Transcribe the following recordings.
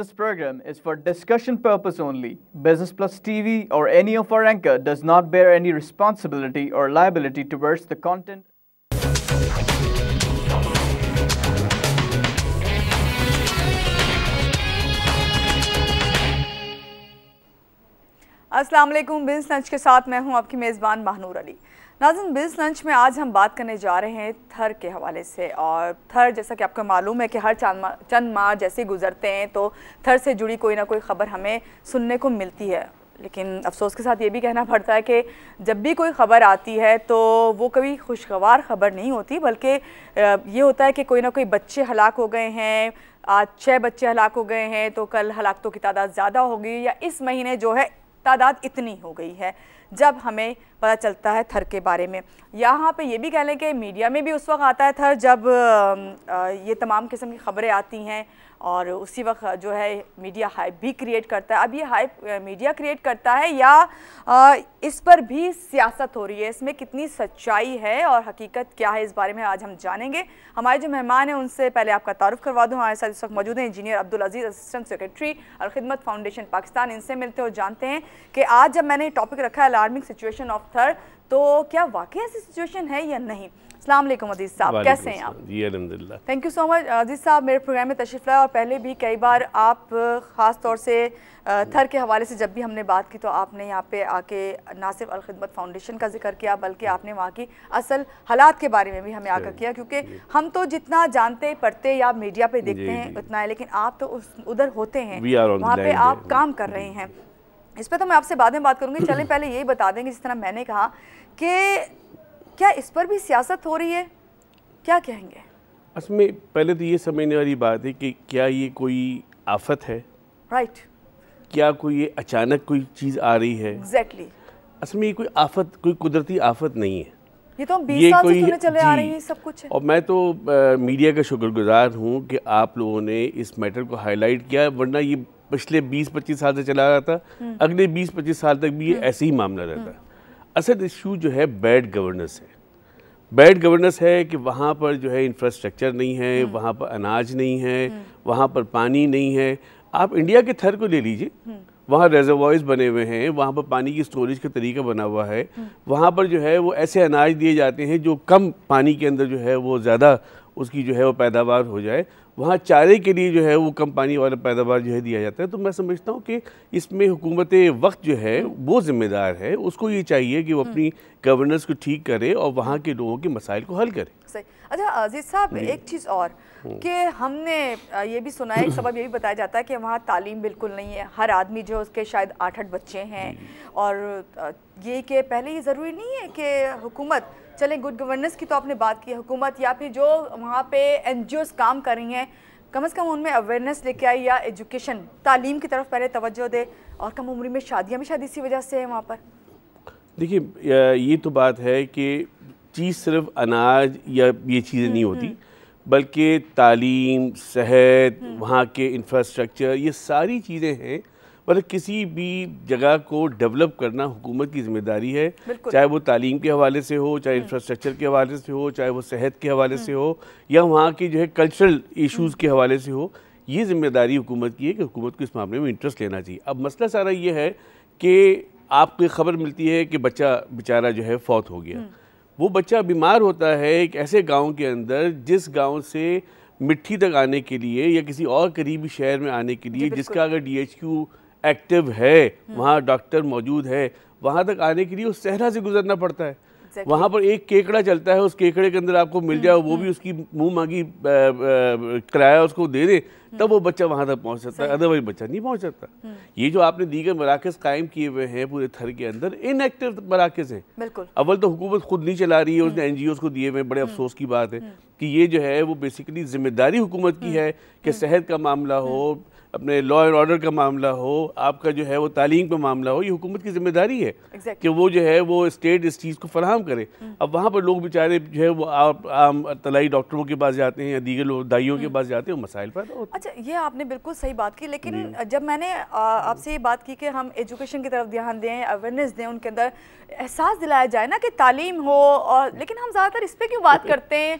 This program is for discussion purpose only. Business Plus TV or any of our anchor does not bear any responsibility or liability towards the content. अस्सलाम वालेकुम lunch, lunch के साथ मैं हूं नाजन बिज lunch में आज हम बात करने जा रहे हैं थर के हवाले से और थर जैसा कि आपको मालूम है कि हर चांद मा, चंद माह जैसे गुजरते हैं तो थर से जुड़ी कोई ना कोई ख़बर हमें सुनने को मिलती है लेकिन अफसोस के साथ ये भी कहना पड़ता है कि जब भी कोई ख़बर आती है तो वो कभी खुशगवार ख़बर नहीं होती बल्कि ये होता है कि कोई ना कोई बच्चे हलाक हो गए हैं आज छः बच्चे हलाक हो गए हैं तो कल हलाकतों की तादाद ज़्यादा होगी या इस महीने जो है तादाद इतनी हो गई है जब हमें पता चलता है थर के बारे में यहाँ पे ये भी कह लें कि मीडिया में भी उस वक्त आता है थर जब ये तमाम किस्म की खबरें आती हैं और उसी वक्त जो है मीडिया हाइप भी क्रिएट करता है अब ये हाइप मीडिया क्रिएट करता है या आ, इस पर भी सियासत हो रही है इसमें कितनी सच्चाई है और हकीकत क्या है इस बारे में आज हम जानेंगे हमारे जो मेहमान हैं उनसे पहले आपका तारुफ करवा दूँ हमारे साथ इस वक्त मौजूद हैं engineer Abdul Aziz assistant secretary और खिदमत फाउंडेशन पाकिस्तान इनसे मिलते हो जानते हैं कि आज जब मैंने टॉपिक रखा है अलार्मिंग सिचुएशन ऑफ थर्ड तो क्या वाकई ऐसी सिचुएशन है या नहीं अल्लाम अजीज़ साहब कैसे हैं आप जी अलहमदिल्ला thank you so much Aziz साहब मेरे प्रोग्राम में तशरीफ़ लाए और पहले भी कई बार आप ख़ास तौर से थर के हवाले से जब भी हमने बात की तो आपने यहाँ पे आके ना सिर्फ अलखदमत फाउंडेशन का जिक्र किया बल्कि आपने वहाँ की असल हालात के बारे में भी हमें आकर किया क्योंकि हम तो जितना जानते पढ़ते या मीडिया पर देखते हैं उतना है लेकिन आप तो उधर होते हैं वहाँ पर आप काम कर रहे हैं इस पर तो मैं आपसे बाद में बात करूँगी चलें पहले यही बता देंगे जिस तरह मैंने कहा कि क्या इस पर भी सियासत हो रही है क्या कहेंगे असल में पहले तो ये समझने वाली बात है कि क्या ये कोई आफत है राइट right. क्या कोई ये अचानक कोई चीज़ आ रही है एग्जैक्टली exactly. असल में ये कोई आफत कोई कुदरती आफत नहीं है ये तो हम साल कोई, से चले आ रही है सब कुछ है। और मैं तो आ, मीडिया का शुक्रगुजार हूँ कि आप लोगों ने इस मैटर को हाईलाइट किया वरना ये पिछले 20-25 साल से चला रहा था हम्म। अगले 20-25 साल तक भी ये हम्म। ऐसे ही मामला रहता असल इशू जो है बैड गवर्नेंस है बैड गवर्नेंस है कि वहाँ पर जो है इंफ्रास्ट्रक्चर नहीं है हम्म। वहाँ पर अनाज नहीं है हम्म। वहाँ पर पानी नहीं है आप इंडिया के थर को ले लीजिए हम्म। वहाँ रेजर्वाइज बने हुए हैं वहाँ पर पानी की स्टोरेज का तरीका बना हुआ है वहाँ पर जो है वो ऐसे अनाज दिए जाते हैं जो कम पानी के अंदर जो है वो ज़्यादा उसकी जो है वो पैदावार हो जाए वहाँ चारे के लिए जो है वो कम पानी वाला पैदावार जो है दिया जाता है तो मैं समझता हूँ कि इसमें हुकूमत वक्त जो है वो ज़िम्मेदार है उसको ये चाहिए कि वो हम्म। अपनी गवर्नेंस को ठीक करे और वहाँ के लोगों के मसाइल को हल करे सही अच्छा अजीज साहब एक चीज़ और हम्म। कि हमने ये भी सुना है एक सबब ये भी बताया जाता है कि वहाँ तालीम बिल्कुल नहीं है हर आदमी जो उसके शायद आठ आठ बच्चे हैं और ये कि पहले ये ज़रूरी नहीं है कि हुकूमत चले गुड गवर्नेंस की तो आपने बात की हुकूमत या फिर जो वहाँ पे एन काम कर रही हैं कम अज़ कम उनमें अवेयरनेस लेके आई या एजुकेशन तालीम की तरफ पहले तवज्जो दे और कम उम्र में शादियाँ भी शायद इसी वजह से है वहाँ पर देखिए ये तो बात है कि चीज़ सिर्फ अनाज या ये चीज़ें नहीं हम्म, होती हम्म। बल्कि तालीम सेहत हम्म। वहाँ के इंफ्रास्ट्रक्चर ये सारी चीज़ें हैं मतलब किसी भी जगह को डेवलप करना हुकूमत की जिम्मेदारी है चाहे वो तालीम के हवाले से हो चाहे इंफ्रास्ट्रक्चर के हवाले से हो चाहे वो सेहत के हवाले से हो या वहाँ के जो है कल्चरल इश्यूज़ के हवाले से हो ये जिम्मेदारी हुकूमत की है कि हुकूमत को इस मामले में इंटरेस्ट लेना चाहिए अब मसला सारा ये है कि आपको खबर मिलती है कि बच्चा बेचारा जो है फौत हो गया वो बच्चा बीमार होता है एक ऐसे गांव के अंदर जिस गांव से मिट्टी तक आने के लिए या किसी और करीबी शहर में आने के लिए जिसका अगर डीएचक्यू एक्टिव है हम्म। वहाँ डॉक्टर मौजूद है वहाँ तक आने के लिए उस सहरा से गुजरना पड़ता है exactly. वहाँ पर एक केकड़ा चलता है उस केकड़े के अंदर आपको मिल जाए वो भी उसकी मुंह मांगी किराया उसको दे दे तब वो बच्चा वहाँ तक पहुँच सकता है अदरवाइज बच्चा नहीं पहुँच सकता हम्म। ये जो आपने दीगर मराकज़ कायम किए हुए हैं पूरे थर के अंदर इनएक्टिव मराकज़ हैं बिल्कुल अव्वल तो हुकूमत खुद नहीं चला रही है उसने हम्म। एन जी ओज़ को दिए हुए बड़े हम्म। अफसोस की बात है कि ये जो है वो बेसिकली जिम्मेदारी हुकूमत की है कि सेहत का मामला हो अपने लॉ एंड ऑर्डर का मामला हो आपका जो है वो तालीम का मामला हो ये हुकूमत की जिम्मेदारी है exactly. कि वो जो है वो स्टेट इस चीज़ को फराहम करे हम्म। अब वहाँ पर लोग बेचारे जो है वो आप आम तलाई डॉक्टरों के पास जाते हैं या दीगर लोग दाइयों के हम्म। पास जाते हैं मसाइल पर अच्छा ये आपने बिल्कुल सही बात की लेकिन जब मैंने आपसे ये बात की कि हम एजुकेशन की तरफ ध्यान दें अवेयरनेस दें उनके अंदर एहसास दिलाया जाए ना कि तालीम हो और लेकिन हम ज़्यादातर इस पर क्यों बात करते हैं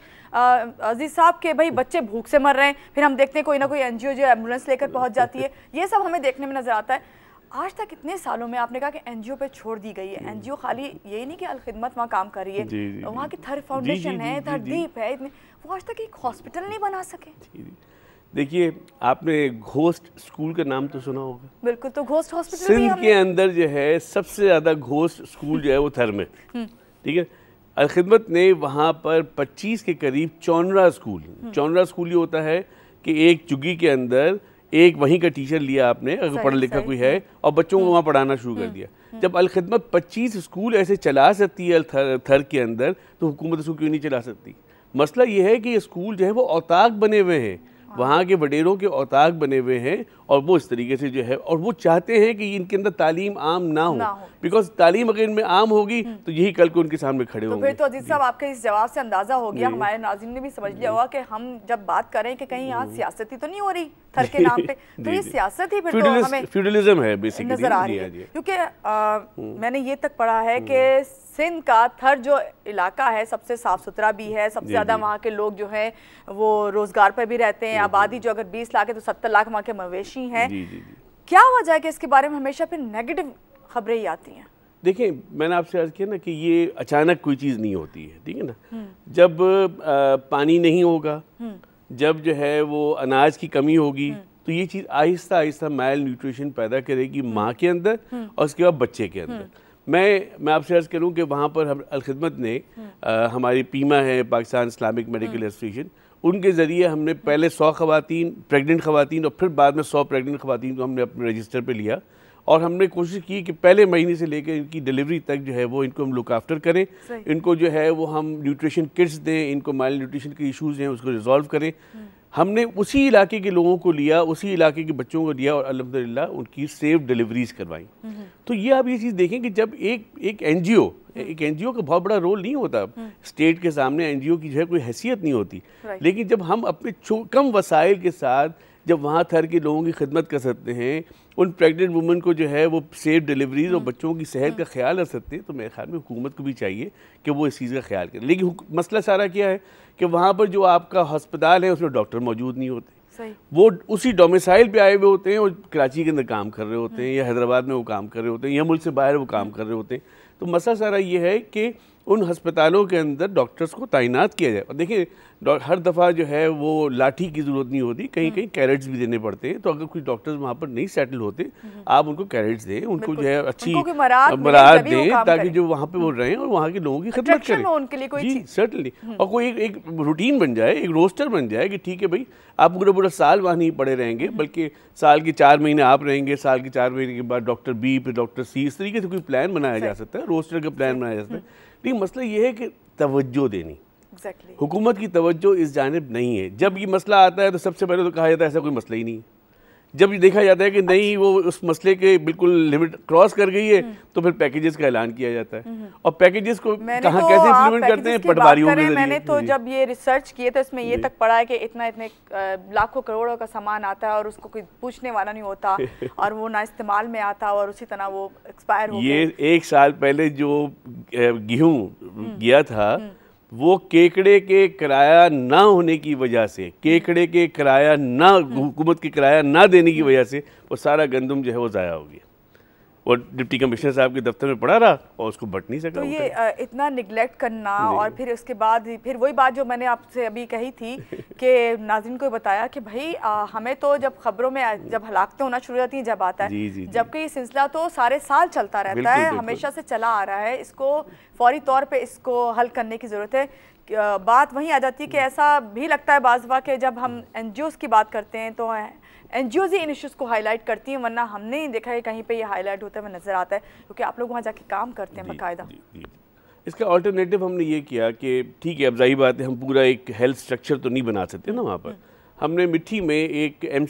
अजीज़ साहब के भाई बच्चे भूख से मर रहे हैं फिर हम देखते हैं कोई ना कोई एन जो एम्बुलेंस लेकर पहुँच जाती है ये सब हमें देखने में नज़र आता है आज तक इतने सालों में आपने कहा कि एनजीओ पे छोड़ दी गई है एनजीओ खाली यही नहीं कि अलखिदमत वहाँ काम कर रही है वहाँ की थर फाउंडेशन है थर दीप है इतने वो आज तक एक हॉस्पिटल नहीं बना सके देखिए आपने घोस्ट स्कूल का नाम तो सुना होगा बिल्कुल तो घोस्ट हॉस्पिटल सिंध के अंदर जो है सबसे ज़्यादा घोस्ट स्कूल जो है वो थर में हम्म। ठीक है अलखदमत ने वहाँ पर 25 के करीब चौनरा स्कूल हम्म। चौनरा स्कूल ये होता है कि एक चुगी के अंदर एक वहीं का टीचर लिया आपने अगर पढ़ा लिखा कोई है और बच्चों को हम्म। वहाँ पढ़ाना शुरू कर दिया जब अलखदमत 25 स्कूल ऐसे चला सकती है थर, थर के अंदर तो हुकूमत उसको क्यों नहीं चला सकती मसला ये है कि ये स्कूल जो है वो औताक बने हुए हैं वहाँ के वडेरों के औताक बने हुए हैं और वो इस तरीके से जो है और वो चाहते हैं कि इनके अंदर तालीम आम ना हो बिकॉज तालीम अगर इनमें आम होगी हम्म। तो यही कल को उनके सामने खड़े तो होंगे तो अजीत साहब आपके इस जवाब से अंदाजा हो गया हमारे नाजिम ने भी समझ लिया होगा कि हम जब बात करें कि कहीं यहाँ हम्म। सियासत ही तो नहीं हो रही थर के नाम पे तो ये सियासत ही फिर तो हमें फ्यूडलिज्म नजर आ रही है क्योंकि हम्म। मैंने ये तक पढ़ा है कि सिंध का थर जो इलाका है सबसे साफ़ सुथरा भी है सबसे ज़्यादा वहाँ के लोग जो हैं वो रोज़गार पर भी रहते हैं आबादी जो अगर 20 लाख है तो 70 लाख वहाँ के मवेशी हैं क्या वजह है कि इसके बारे में हमेशा फिर नेगेटिव खबरें ही आती हैं देखिए मैंने आपसे अर्ज किया ना कि ये अचानक कोई चीज़ नहीं होती है ठीक है ना हम्म। जब पानी नहीं होगा हम्म। जब जो है वो अनाज की कमी होगी हम्म। तो ये चीज़ आहिस्ता आहिस्ता मैल न्यूट्रिशन पैदा करेगी माँ के अंदर और उसके बाद बच्चे के अंदर मैं मैं आपसे अर्ज़ करूँ कि वहाँ पर हम अलखदमत ने आ, हम्म। हमारी पीमा है पाकिस्तान इस्लामिक मेडिकल हम्म। एसोसिएशन उनके ज़रिए हमने पहले सौ खवतिन प्रेगनेंट खवतिन और फिर बाद में सौ प्रेगनेंट खवतिन को हमने अपने रजिस्टर पर लिया और हमने कोशिश की कि पहले महीने से लेकर इनकी डिलीवरी तक जो है वो इनको हम लुक आफ्टर करें इनको जो है वो हम न्यूट्रिशन किट्स दें इनको माइल न्यूट्रिशन के इश्यूज़ हैं उसको रिजॉल्व करें हम्म। हमने उसी इलाके के लोगों को लिया उसी इलाके के बच्चों को लिया और अलहमदिल्ला उनकी सेफ डिलीवरीज करवाई तो ये आप ये चीज़ देखें कि जब एक एक एनजीओ हम्म। एक एनजीओ का बहुत बड़ा रोल नहीं होता स्टेट हम्म। के सामने एनजीओ की जो है कोई हैसियत नहीं होती लेकिन जब हम अपने कम वसाइल के साथ जब वहाँ थर के लोगों की खिदमत कर सकते हैं उन प्रेग्नेंट वुमेन को जो है वो सेफ डिलीवरीज और हम्म। बच्चों की सेहत का ख्याल रख सकते हैं तो मेरे ख्याल में हुकूमत को भी चाहिए कि वो इस चीज़ का ख्याल करें लेकिन मसला सारा क्या है कि वहाँ पर जो आपका हस्पताल है उसमें डॉक्टर मौजूद नहीं होते वो उसी डोमिसाइल पे आए हुए होते हैं और कराची के अंदर काम कर रहे होते हैं हम्म। या हैदराबाद में वो काम कर रहे होते हैं या मुल्क से बाहर वो काम हम्म। कर रहे होते हैं तो मसला सारा ये है कि उन हस्पतालों के अंदर डॉक्टर्स को तैनात किया जाए और देखिए हर दफ़ा जो है वो लाठी की ज़रूरत नहीं होती कहीं हम्म। कहीं कैरेट्स भी देने पड़ते हैं तो अगर कुछ डॉक्टर्स वहाँ पर नहीं सेटल होते हम्म। आप उनको कैरेट्स दें उनको जो है अच्छी मराहत दें ताकि जो वहाँ पर वो हम्म। रहें और वहाँ के लोगों की खिदमत करें उनके लिए जी सर्टनली और कोई एक रूटीन बन जाए एक रोस्टर बन जाए कि ठीक है भाई आप पूरा पूरा साल वहाँ नहीं पड़े रहेंगे बल्कि साल के चार महीने आप रहेंगे साल के चार महीने के बाद डॉक्टर बी फिर डॉक्टर सी इस तरीके से कोई प्लान बनाया जा सकता है रोस्टर का प्लान बनाया जा सकता है लेकिन मसला ये है कि तवज्जो देनी exactly. हुकूमत की तवज्जो इस जानब नहीं है जब ये मसला आता है तो सबसे पहले तो कहा जाता है ऐसा कोई मसला ही नहीं है जब ये देखा जाता है कि नहीं अच्छा। वो उस मसले के बिल्कुल लिमिट क्रॉस कर गई है हम्म। तो फिर पैकेजेस का ऐलान किया जाता है हम्म। और पैकेजेस को कहां तो कैसे इंप्लीमेंट करते हैं पटवारियों के जरिए मैंने तो जब ये रिसर्च किए तो इसमें ये तक पड़ा है कि इतना इतने लाखों करोड़ों का सामान आता है और उसको कोई पूछने वाला नहीं होता और वो ना इस्तेमाल में आता और उसी तरह वो एक्सपायर हो ये एक साल पहले जो गेहूँ हम्म। गया था वो केकड़े के किराया ना होने की वजह से केकड़े के किराया ना हुकूमत के किराया ना देने की वजह से वो सारा गंदम जो है वो ज़ाया हो गया वो डिप्टी कमिश्नर साहब के दफ्तर में पड़ा रहा और उसको बट नहीं सका तो ये इतना निगलेक्ट करना और फिर उसके बाद फिर वही बात जो मैंने आपसे अभी कही थी कि नाजिन को बताया कि भाई आ, हमें तो जब खबरों में जब हलाकतें होना शुरू होती हैं जब आता है जबकि ये सिलसिला तो सारे साल चलता रहता है हमेशा से चला आ रहा है इसको फौरी तौर पर इसको हल करने की ज़रूरत है बात वहीं आ जाती है कि ऐसा भी लगता है बाजवा के जब हम एन की बात करते हैं तो एनजीओज ही इन इश्यूज़ को हाईलाइट करती हैं वरना हमने ही देखा है कहीं पे ये हाईलाइट होता हुआ नज़र आता है क्योंकि आप लोग वहाँ जाके काम करते हैं बाकायदा इसका ऑल्टरनेटिव हमने ये किया कि ठीक है अब जाहिर बात है हम पूरा एक हेल्थ स्ट्रक्चर तो नहीं बना सकते ना वहाँ पर हम्म। हमने मिट्टी में एक um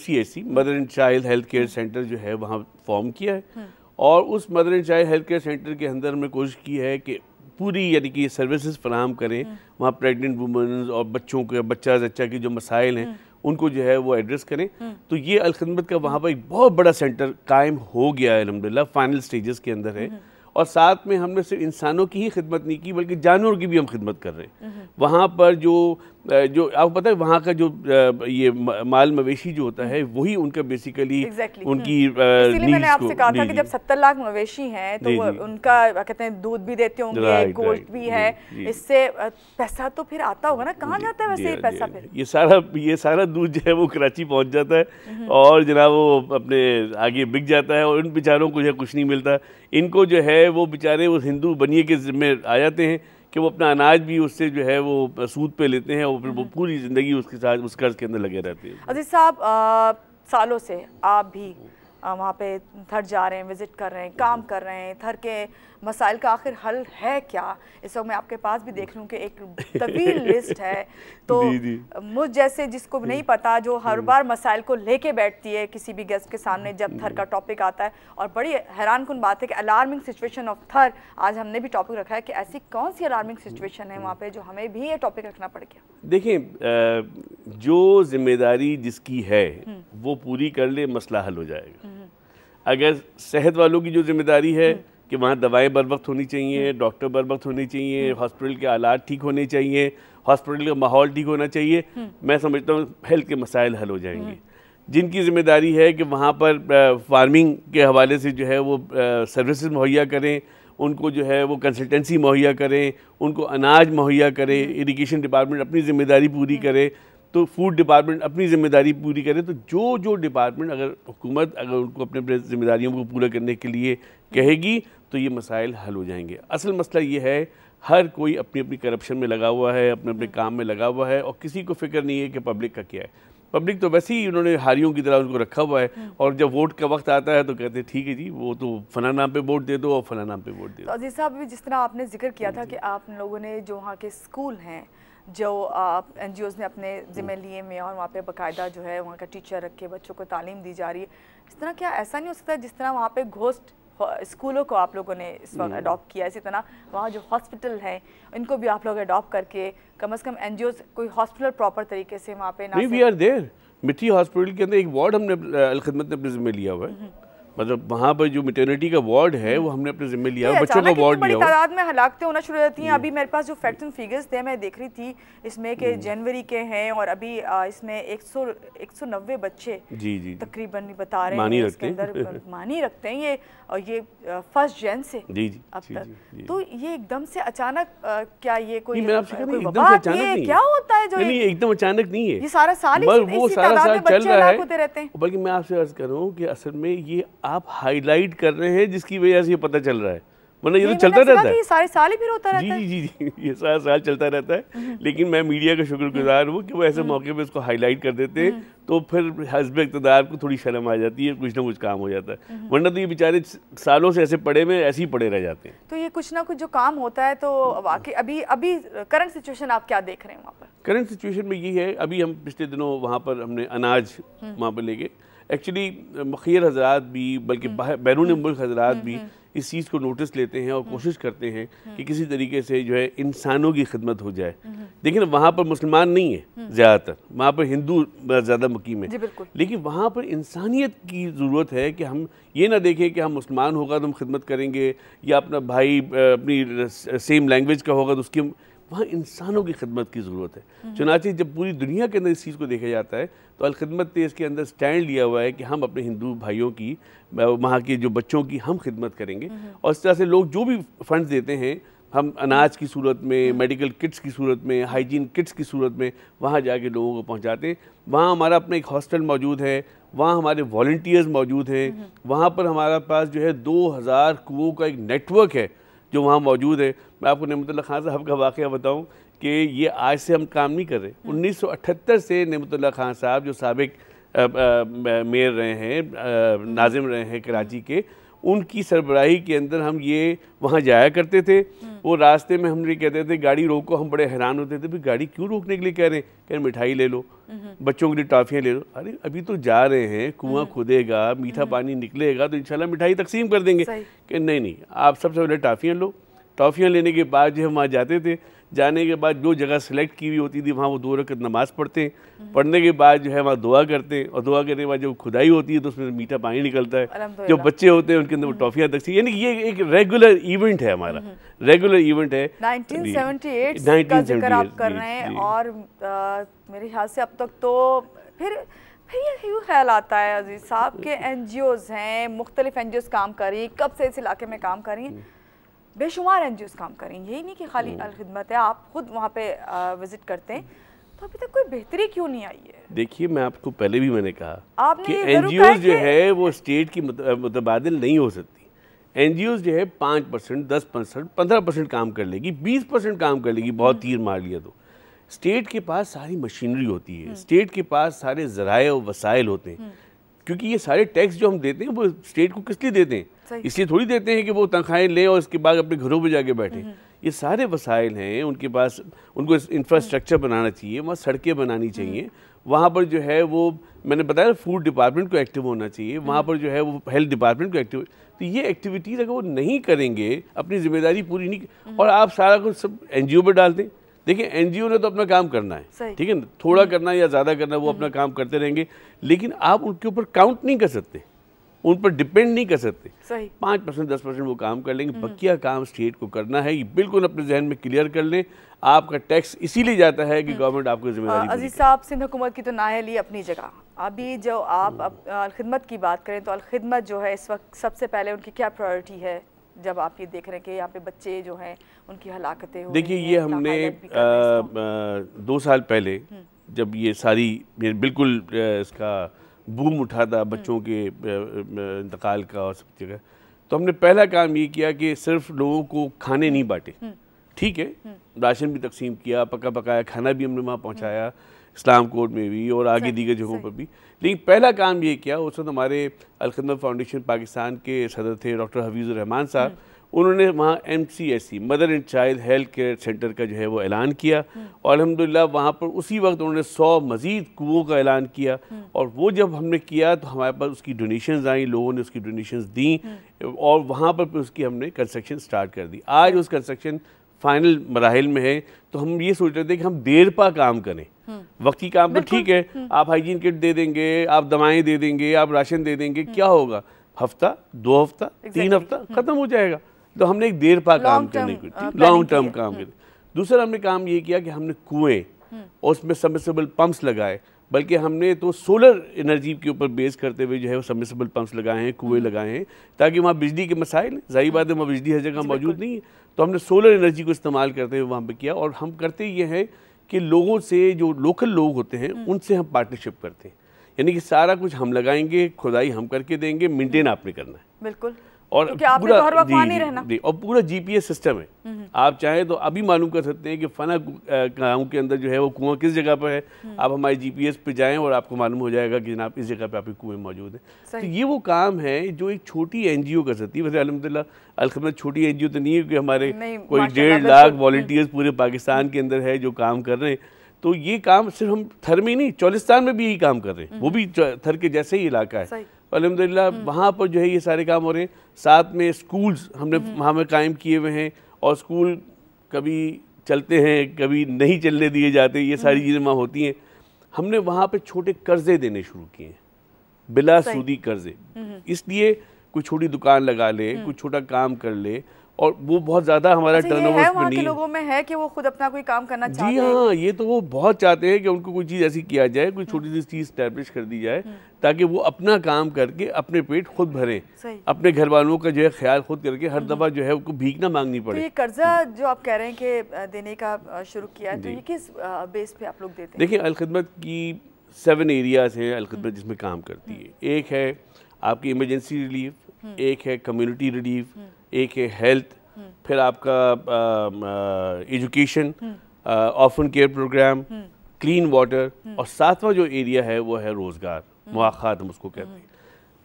mother and child health care centre जो है वहाँ फॉर्म किया है हम्म। और उस mother and child health care centre के अंदर हमने कोशिश की है कि पूरी यानी कि सर्विसेज फराम करें हम्म। वहाँ प्रेग्नेंट वुमेंस और बच्चों के बच्चा जच्चा के जो मसाइल हैं उनको जो है वो एड्रेस करें हम्म। तो ये अलखदमत का वहाँ पर एक बहुत बड़ा सेंटर कायम हो गया है अलहमदिल्ला फाइनल स्टेजेस के अंदर है हम्म। और साथ में हमने सिर्फ इंसानों की ही खिदमत नहीं की बल्कि जानवरों की भी हम खिदमत कर रहे हैं हम्म। वहाँ पर जो जो आपको पता है वहाँ का जो ये माल मवेशी जो होता है वही उनका बेसिकली exactly, उनकी हम्म। मैंने आपसे कहा था कि जब सत्तर लाख मवेशी हैं तो उनका कहते हैं दूध भी देते होंगे गोश्त भी है इससे पैसा तो फिर आता होगा ना कहाँ जाता है वैसे ये पैसा फिर ये सारा ये सारा दूध जो है वो कराची पहुँच जाता है हम्म। और जना वो अपने आगे बिक जाता है और उन बेचारों को जो है कुछ नहीं मिलता इनको जो है वो बेचारे उस हिंदू बनिए के जिम्मे आ जाते हैं कि वो अपना अनाज भी उससे जो है वो सूद पे लेते हैं और फिर वो हम्म। पूरी ज़िंदगी उसके साथ उस कर्ज के अंदर लगे रहते हैं अजीज साहब सालों से आप भी वहाँ पे थर जा रहे हैं विज़िट कर रहे हैं काम कर रहे हैं थर के मसाइल का आखिर हल है क्या इस वक्त मैं आपके पास भी देख लूँ कि एक तवील लिस्ट है तो दी दी। मुझ जैसे जिसको नहीं पता जो हर बार मसाइल को लेके बैठती है किसी भी गेस्ट के सामने जब थर का टॉपिक आता है और बड़ी हैरान कन बात है कि अलार्मिंग सिचुएशन ऑफ थर आज हमने भी टॉपिक रखा है कि ऐसी कौन सी अलार्मिंग सिचुएशन है वहाँ पर जो हमें भी ये टॉपिक रखना पड़ गया देखिए जो जिम्मेदारी जिसकी है हम्म। वो पूरी कर ले मसला हल हो जाएगा हम्म। अगर सेहत वालों की जो जिम्मेदारी है हम्म। कि वहाँ दवाएं बर वक्त होनी चाहिए डॉक्टर बर वक्त होनी चाहिए हॉस्पिटल के आलात ठीक होने चाहिए हॉस्पिटल का माहौल ठीक होना चाहिए मैं समझता हूँ हेल्थ के मसाइल हल हो जाएंगे जिनकी जिम्मेदारी है कि वहाँ पर फार्मिंग के हवाले से जो है वो सर्विसेज मुहैया करें उनको जो है वो कंसल्टेंसी मुहैया करें उनको अनाज मुहैया करें इरिगेशन डिपार्टमेंट अपनी जिम्मेदारी पूरी करे तो फूड डिपार्टमेंट अपनी जिम्मेदारी पूरी करे तो जो जो डिपार्टमेंट अगर हुकूमत अगर उनको अपने अपने जिम्मेदारियों को पूरा करने के लिए कहेगी तो ये मसाइल हल हो जाएंगे असल मसला ये है हर कोई अपनी अपनी करप्शन में लगा हुआ है अपने अपने काम में लगा हुआ है और किसी को फिक्र नहीं है कि पब्लिक का क्या है पब्लिक तो वैसे ही उन्होंने हारियों की तरह उनको रखा हुआ है हम्म। और जब वोट का वक्त आता है तो कहते हैं ठीक है जी वो तो फला नाम पे वोट दे दो और फला नाम पे वोट दे दो तो साहब भी जिस तरह आपने जिक्र किया था हाँ कि आप लोगों ने जो वहाँ के स्कूल हैं जो आप एन जी ने अपने हम्म। ज़िम्मे लिए में और वहाँ पे बाकायदा जो है वहाँ का टीचर रख के बच्चों को तालीम दी जा रही है इस तरह क्या ऐसा नहीं हो सकता जिस तरह वहाँ पे घोस्ट स्कूलों को आप लोगों ने इस वक्त अडॉप्ट हम्म। किया इसी तरह वहाँ जो हॉस्पिटल हैं इनको भी आप लोग अडॉप्ट करके कम से कम एन कोई हॉस्पिटल प्रॉपर तरीके से वहाँ पे वी आर देर मिट्टी हॉस्पिटल के अंदर एक वार्ड हमने अलखदमत ने अपने जिम्मे लिया हुआ है हम्म। मतलब वहाँ पर जो मेटर्निटी का वार्ड है वो हमने अपने जिम्मे लिया बच्चों का वार्ड लिया तादाद में हलाकतें तो होना शुरू हो जाती हैं अभी मेरे पास जो फैक्ट एंड फिगर्स थे मैं देख रही थी इसमें के हम्म। जनवरी के हैं और अभी इसमें एक सौ एक सौ नब्बे बच्चे जी जी तकरीबन बता रहे हैं इसके अंदर मानी रखते हैं ये और ये फर्स्ट जैन से जी जी अब तक तो ये एकदम से अचानक क्या ये कोई क्या होता है जो एकदम अचानक नहीं है ये सारा साल वो सारा साल चल रहा है बल्कि मैं आपसे अर्ज कर रहा हूँ कि असल में ये आप हाईलाइट कर रहे हैं जिसकी वजह से ये पता चल रहा है मतलब ये तो चलता रहता है सारे साल ही फिर होता रहता जी जी जी ये सारा साल चलता रहता है हम्म, हम्म। लेकिन मैं मीडिया का शुक्रगुजार हूँ कि वो ऐसे हम्म। मौके पे इसको हाईलाइट कर देते हैं तो फिर हजब इकतदार को थोड़ी शर्म आ जाती है कुछ ना कुछ काम हो जाता है वरना तो ये बेचारे सालों से ऐसे पड़े में ऐसे ही पड़े रह जाते हैं तो ये कुछ ना कुछ जो काम होता है तो वाकई अभी अभी करंट सिचुएशन आप क्या देख रहे हैं वहाँ पर करंट सिचुएशन में ये है अभी हम पिछले दिनों वहाँ पर हमने अनाज वहाँ पर ले गए एक्चुअली मखीर हजरात भी बल्कि हम्म। बैरून हम्म। मुल्क हजरात भी हम्म, इस चीज़ को नोटिस लेते हैं और कोशिश करते हैं कि किसी तरीके से जो है इंसानों की खिदमत हो जाए लेकिन वहाँ पर मुसलमान नहीं है ज़्यादातर वहाँ पर हिंदू ज़्यादा मुकीम है लेकिन वहाँ पर इंसानियत की ज़रूरत है कि हम ये ना देखें कि हम मुसलमान होगा तो हम खिदमत करेंगे या अपना भाई अपनी सेम लैंग्वेज का होगा तो उसकी वहाँ इंसानों की खिदमत की ज़रूरत है चुनाचे जब पूरी दुनिया के अंदर इस चीज़ को देखा जाता है तो अलखदमत ने इसके अंदर स्टैंड लिया हुआ है कि हम अपने हिंदू भाइयों की वहाँ के जो बच्चों की हम खिदमत करेंगे और इस तरह से लोग जो भी फंड देते हैं हम अनाज की सूरत में मेडिकल किट्स की सूरत में हाइजीन किट्स की सूरत में वहाँ जाके लोगों को पहुँचाते हैं वहाँ हमारा अपना एक हॉस्टल मौजूद है वहाँ हमारे वॉल्टियर्स मौजूद हैं वहाँ पर हमारा पास जो है 2000 कुओं का एक नेटवर्क है जो वहाँ मौजूद है मैं आपको नमतुल्ला खान साहब का वाक़ बताऊँ कि ये आज से हम काम नहीं कर रहे हम्म। उन्नीस सौ अठहत्तर से नमतुल्ला खान साहब जो सबक मेयर रहे हैं नाजिम रहे हैं कराची के उनकी सरबराही के अंदर हम ये वहाँ जाया करते थे हम्म। वो रास्ते में हम ये कहते थे गाड़ी रोको हम बड़े हैरान होते थे भी गाड़ी क्यों रोकने के लिए कह रहे हैं कह रहे मिठाई ले लो हम्म। बच्चों के लिए टॉफ़ियाँ ले लो अरे अभी तो जा रहे हैं कुआं खुदेगा मीठा पानी निकलेगा तो इंशाल्लाह मिठाई तकसीम कर देंगे कि नहीं नहीं आप सबसे पहले टॉफ़ियाँ लो ट्रॉफियाँ लेने के बाद जो हम वहाँ जाते थे जाने के बाद जो जगह सेलेक्ट की हुई होती थी वहाँ वो दो रकत नमाज़ पढ़ते हैं हम्म। पढ़ने के बाद जो है वहाँ दुआ करते हैं और दुआ करने के बाद जब खुदाई होती है तो उसमें मीठा पानी निकलता है जो बच्चे होते हैं उनके अंदर वो हम्म। ट्रॉफियाँ तक यानी ये एक रेगुलर इवेंट है हमारा रेगुलर हम्म। इवेंट है 1978 का जिक्र आप कर रहे हैं और मेरे ख्याल से अब तक तो फिर फिर ये यूँ ख्याल आता है अजीज़ साहब के एन हैं मुख्तलिफ एन काम कर रही कब से इस इलाके में काम कर रही हैं बेशुमार एन काम करें यही नहीं कि खाली हम्म। अलखदमत है आप खुद वहाँ पे विज़िट करते हैं तो अभी तक कोई बेहतरी क्यों नहीं आई है देखिए मैं आपको पहले भी मैंने कहा आपने कि एन जो है वो स्टेट की मुतबादल नहीं हो सकती एन जो है पाँच परसेंट दस परसेंट पंद्रह परसेंट काम कर लेगी बीस परसेंट काम कर लेगी बहुत हम्म। तीर मार लिया तो स्टेट के पास सारी मशीनरी होती है स्टेट हम्म। के पास सारे जराए और वसाइल होते हैं क्योंकि ये सारे टैक्स जो हम देते हैं वो स्टेट को किस लिए देते हैं इसलिए थोड़ी देते हैं कि वो तनख्वाहें लें और उसके बाद अपने घरों पर जाके बैठे हम्म। ये सारे वसाइल हैं उनके पास उनको इंफ्रास्ट्रक्चर बनाना चाहिए वहाँ सड़कें बनानी हम्म। चाहिए वहाँ पर जो है वो मैंने बताया फूड डिपार्टमेंट को एक्टिव होना चाहिए वहाँ हम्म। पर जो है वो हेल्थ डिपार्टमेंट को एक्टिव तो ये एक्टिविटीज़ अगर वो नहीं करेंगे अपनी जिम्मेदारी पूरी नहीं और आप सारा कुछ सब एन जी ओ पर डाल दें देखिए एनजीओ ने तो अपना काम करना है ठीक है ना थोड़ा करना या ज़्यादा करना वो अपना काम करते रहेंगे लेकिन आप उनके ऊपर काउंट नहीं कर सकते उन पर डिपेंड नहीं कर सकते पाँच परसेंट दस परसेंट वो काम कर लेंगे हम्म। बकिया काम स्टेट को करना है ये बिल्कुल अपने जहन में क्लियर कर लें आपका टैक्स इसीलिए जाता है कि हम्म। गवर्नमेंट आपको जिम्मेदारी अजीज साहब सिंध हुकूमत की तो नाहली अपनी जगह अभी जो आप अलखदमत की बात करें तो अलखदमत जो है इस वक्त सबसे पहले उनकी क्या प्रायोरिटी है जब आप ये देख रहे हैं कि यहाँ पे बच्चे जो हैं उनकी हलाकतें हो देखिए ये हमने आ, दो साल पहले हम्म। जब ये सारी ये बिल्कुल इसका बूम उठा था बच्चों के इंतकाल का और सब जगह तो हमने पहला काम ये किया कि सिर्फ लोगों को खाने नहीं बांटे हम्म। ठीक है हम्म। राशन भी तकसीम किया पका पकाया खाना भी हमने वहाँ हम्म। पहुँचाया इस्लाम कोर्ट में भी और आगे दीगर जगहों पर भी लेकिन पहला काम ये किया उस वक्त हमारे अलखदम फाउंडेशन पाकिस्तान के सदर थे डॉक्टर हफीज़ुररहमान रहमान साहब उन्होंने वहाँ um mother and child health care centre का जो है वो ऐलान किया हम्म। और अलहमदिल्ला वहाँ पर उसी वक्त उन्होंने सौ मज़ीद कुओं का ऐलान किया हम्म। और वो जब हमने किया तो हमारे पास उसकी डोनेशन आई लोगों ने उसकी डोनेशन दी हम्म। और वहाँ पर फिर उसकी हमने कंस्ट्रक्शन स्टार्ट कर दी आज उस कंस्ट्रक्शन फाइनल मराहल में है तो हम ये सोच रहे थे कि हम देर पा काम करें वक्ती काम तो ठीक है आप हाइजीन किट दे देंगे आप दवाएं दे देंगे आप राशन दे देंगे क्या होगा हफ्ता दो हफ्ता exactly. तीन हफ्ता ख़त्म हो जाएगा तो हमने एक देर पा काम करने की थी लॉन्ग uh, टर्म काम हम्म। करने दूसरा हमने काम ये किया कि हमने कुएं हम्म। और उसमें सबमिसबल पंप्स लगाए बल्कि हमने तो सोलर एनर्जी के ऊपर बेस करते हुए जो है वो सबमर्सिबल पंप्स लगाए हैं कुएं हम्म। लगाए हैं ताकि वहाँ बिजली के मसाइल जाहिर बात है वहाँ बिजली हर जगह मौजूद नहीं है तो हमने सोलर एनर्जी को इस्तेमाल करते हुए वहाँ पर किया और हम करते ये हैं कि लोगों से जो लोकल लोग होते हैं उनसे हम पार्टनरशिप करते हैं यानी कि सारा कुछ हम लगाएंगे खुदाई हम करके देंगे मेंटेन आपने करना है बिल्कुल और पूरा तो जी वक्त नहीं रहना जी, और पूरा जीपीएस सिस्टम है हम्म, हम्म। आप चाहें तो अभी मालूम कर सकते हैं कि फना गाँव के अंदर जो है वो कुआं किस जगह पर है हम्म। आप हमारे जीपीएस पे जाएं और आपको मालूम हो जाएगा कि जनाब इस जगह पे आपके कुएं मौजूद हैं तो ये वो काम है जो एक छोटी एनजीओ कर सकती है वैसे अलहमदिल्ला अलखम छोटी ओ तो नहीं है कि हमारे कोई डेढ़ लाख वॉल्टियर्स पूरे पाकिस्तान के अंदर है जो काम कर रहे हैं तो ये काम सिर्फ हम थर में ही नहीं चौलिस्तान में भी यही काम कर रहे हैं वो भी थर के जैसे ही इलाका है अलहमदिल्ला हम्म। वहाँ पर जो है ये सारे काम हो रहे हैं साथ में स्कूल्स हमने हम्म। वहाँ में कायम किए हुए हैं और स्कूल कभी चलते हैं कभी नहीं चलने दिए जाते ये सारी हम्म। चीज़ें वहाँ होती हैं हमने वहाँ पर छोटे कर्जे देने शुरू किए हैं बिला सूदी कर्जे इसलिए कोई छोटी दुकान लगा ले कोई छोटा काम कर ले और वो बहुत ज़्यादा हमारा टर्न अच्छा, ओवर लोगों में है कि वो खुद अपना कोई काम करना चाहते जी हाँ ये तो वो बहुत चाहते हैं कि उनको कोई चीज़ ऐसी किया जाए कोई छोटी सी हम्म। चीज़ स्टैब्लिश कर दी जाए हम्म। ताकि वो अपना काम करके अपने पेट खुद भरे अपने घर वालों का जो है ख्याल खुद करके हर हम्म। दफ़ा जो है उनको भीख ना मांगनी तो पड़े तो ये कर्जा जो आप कह रहे हैं कि देने का शुरू किया तो ये किस बेस पे आप लोग देते हैं देखिए अलखदमत की सेवन एरियाज हैं अलखदमत जिसमें काम करती है एक है आपकी इमरजेंसी रिलीफ एक है कम्युनिटी रिलीफ एक है हेल्थ फिर आपका एजुकेशन हम्म। ऑफन केयर प्रोग्राम हम्म। क्लीन वाटर हम्म। और सातवां जो एरिया है वो है रोज़गार मुआत हम उसको कहते हैं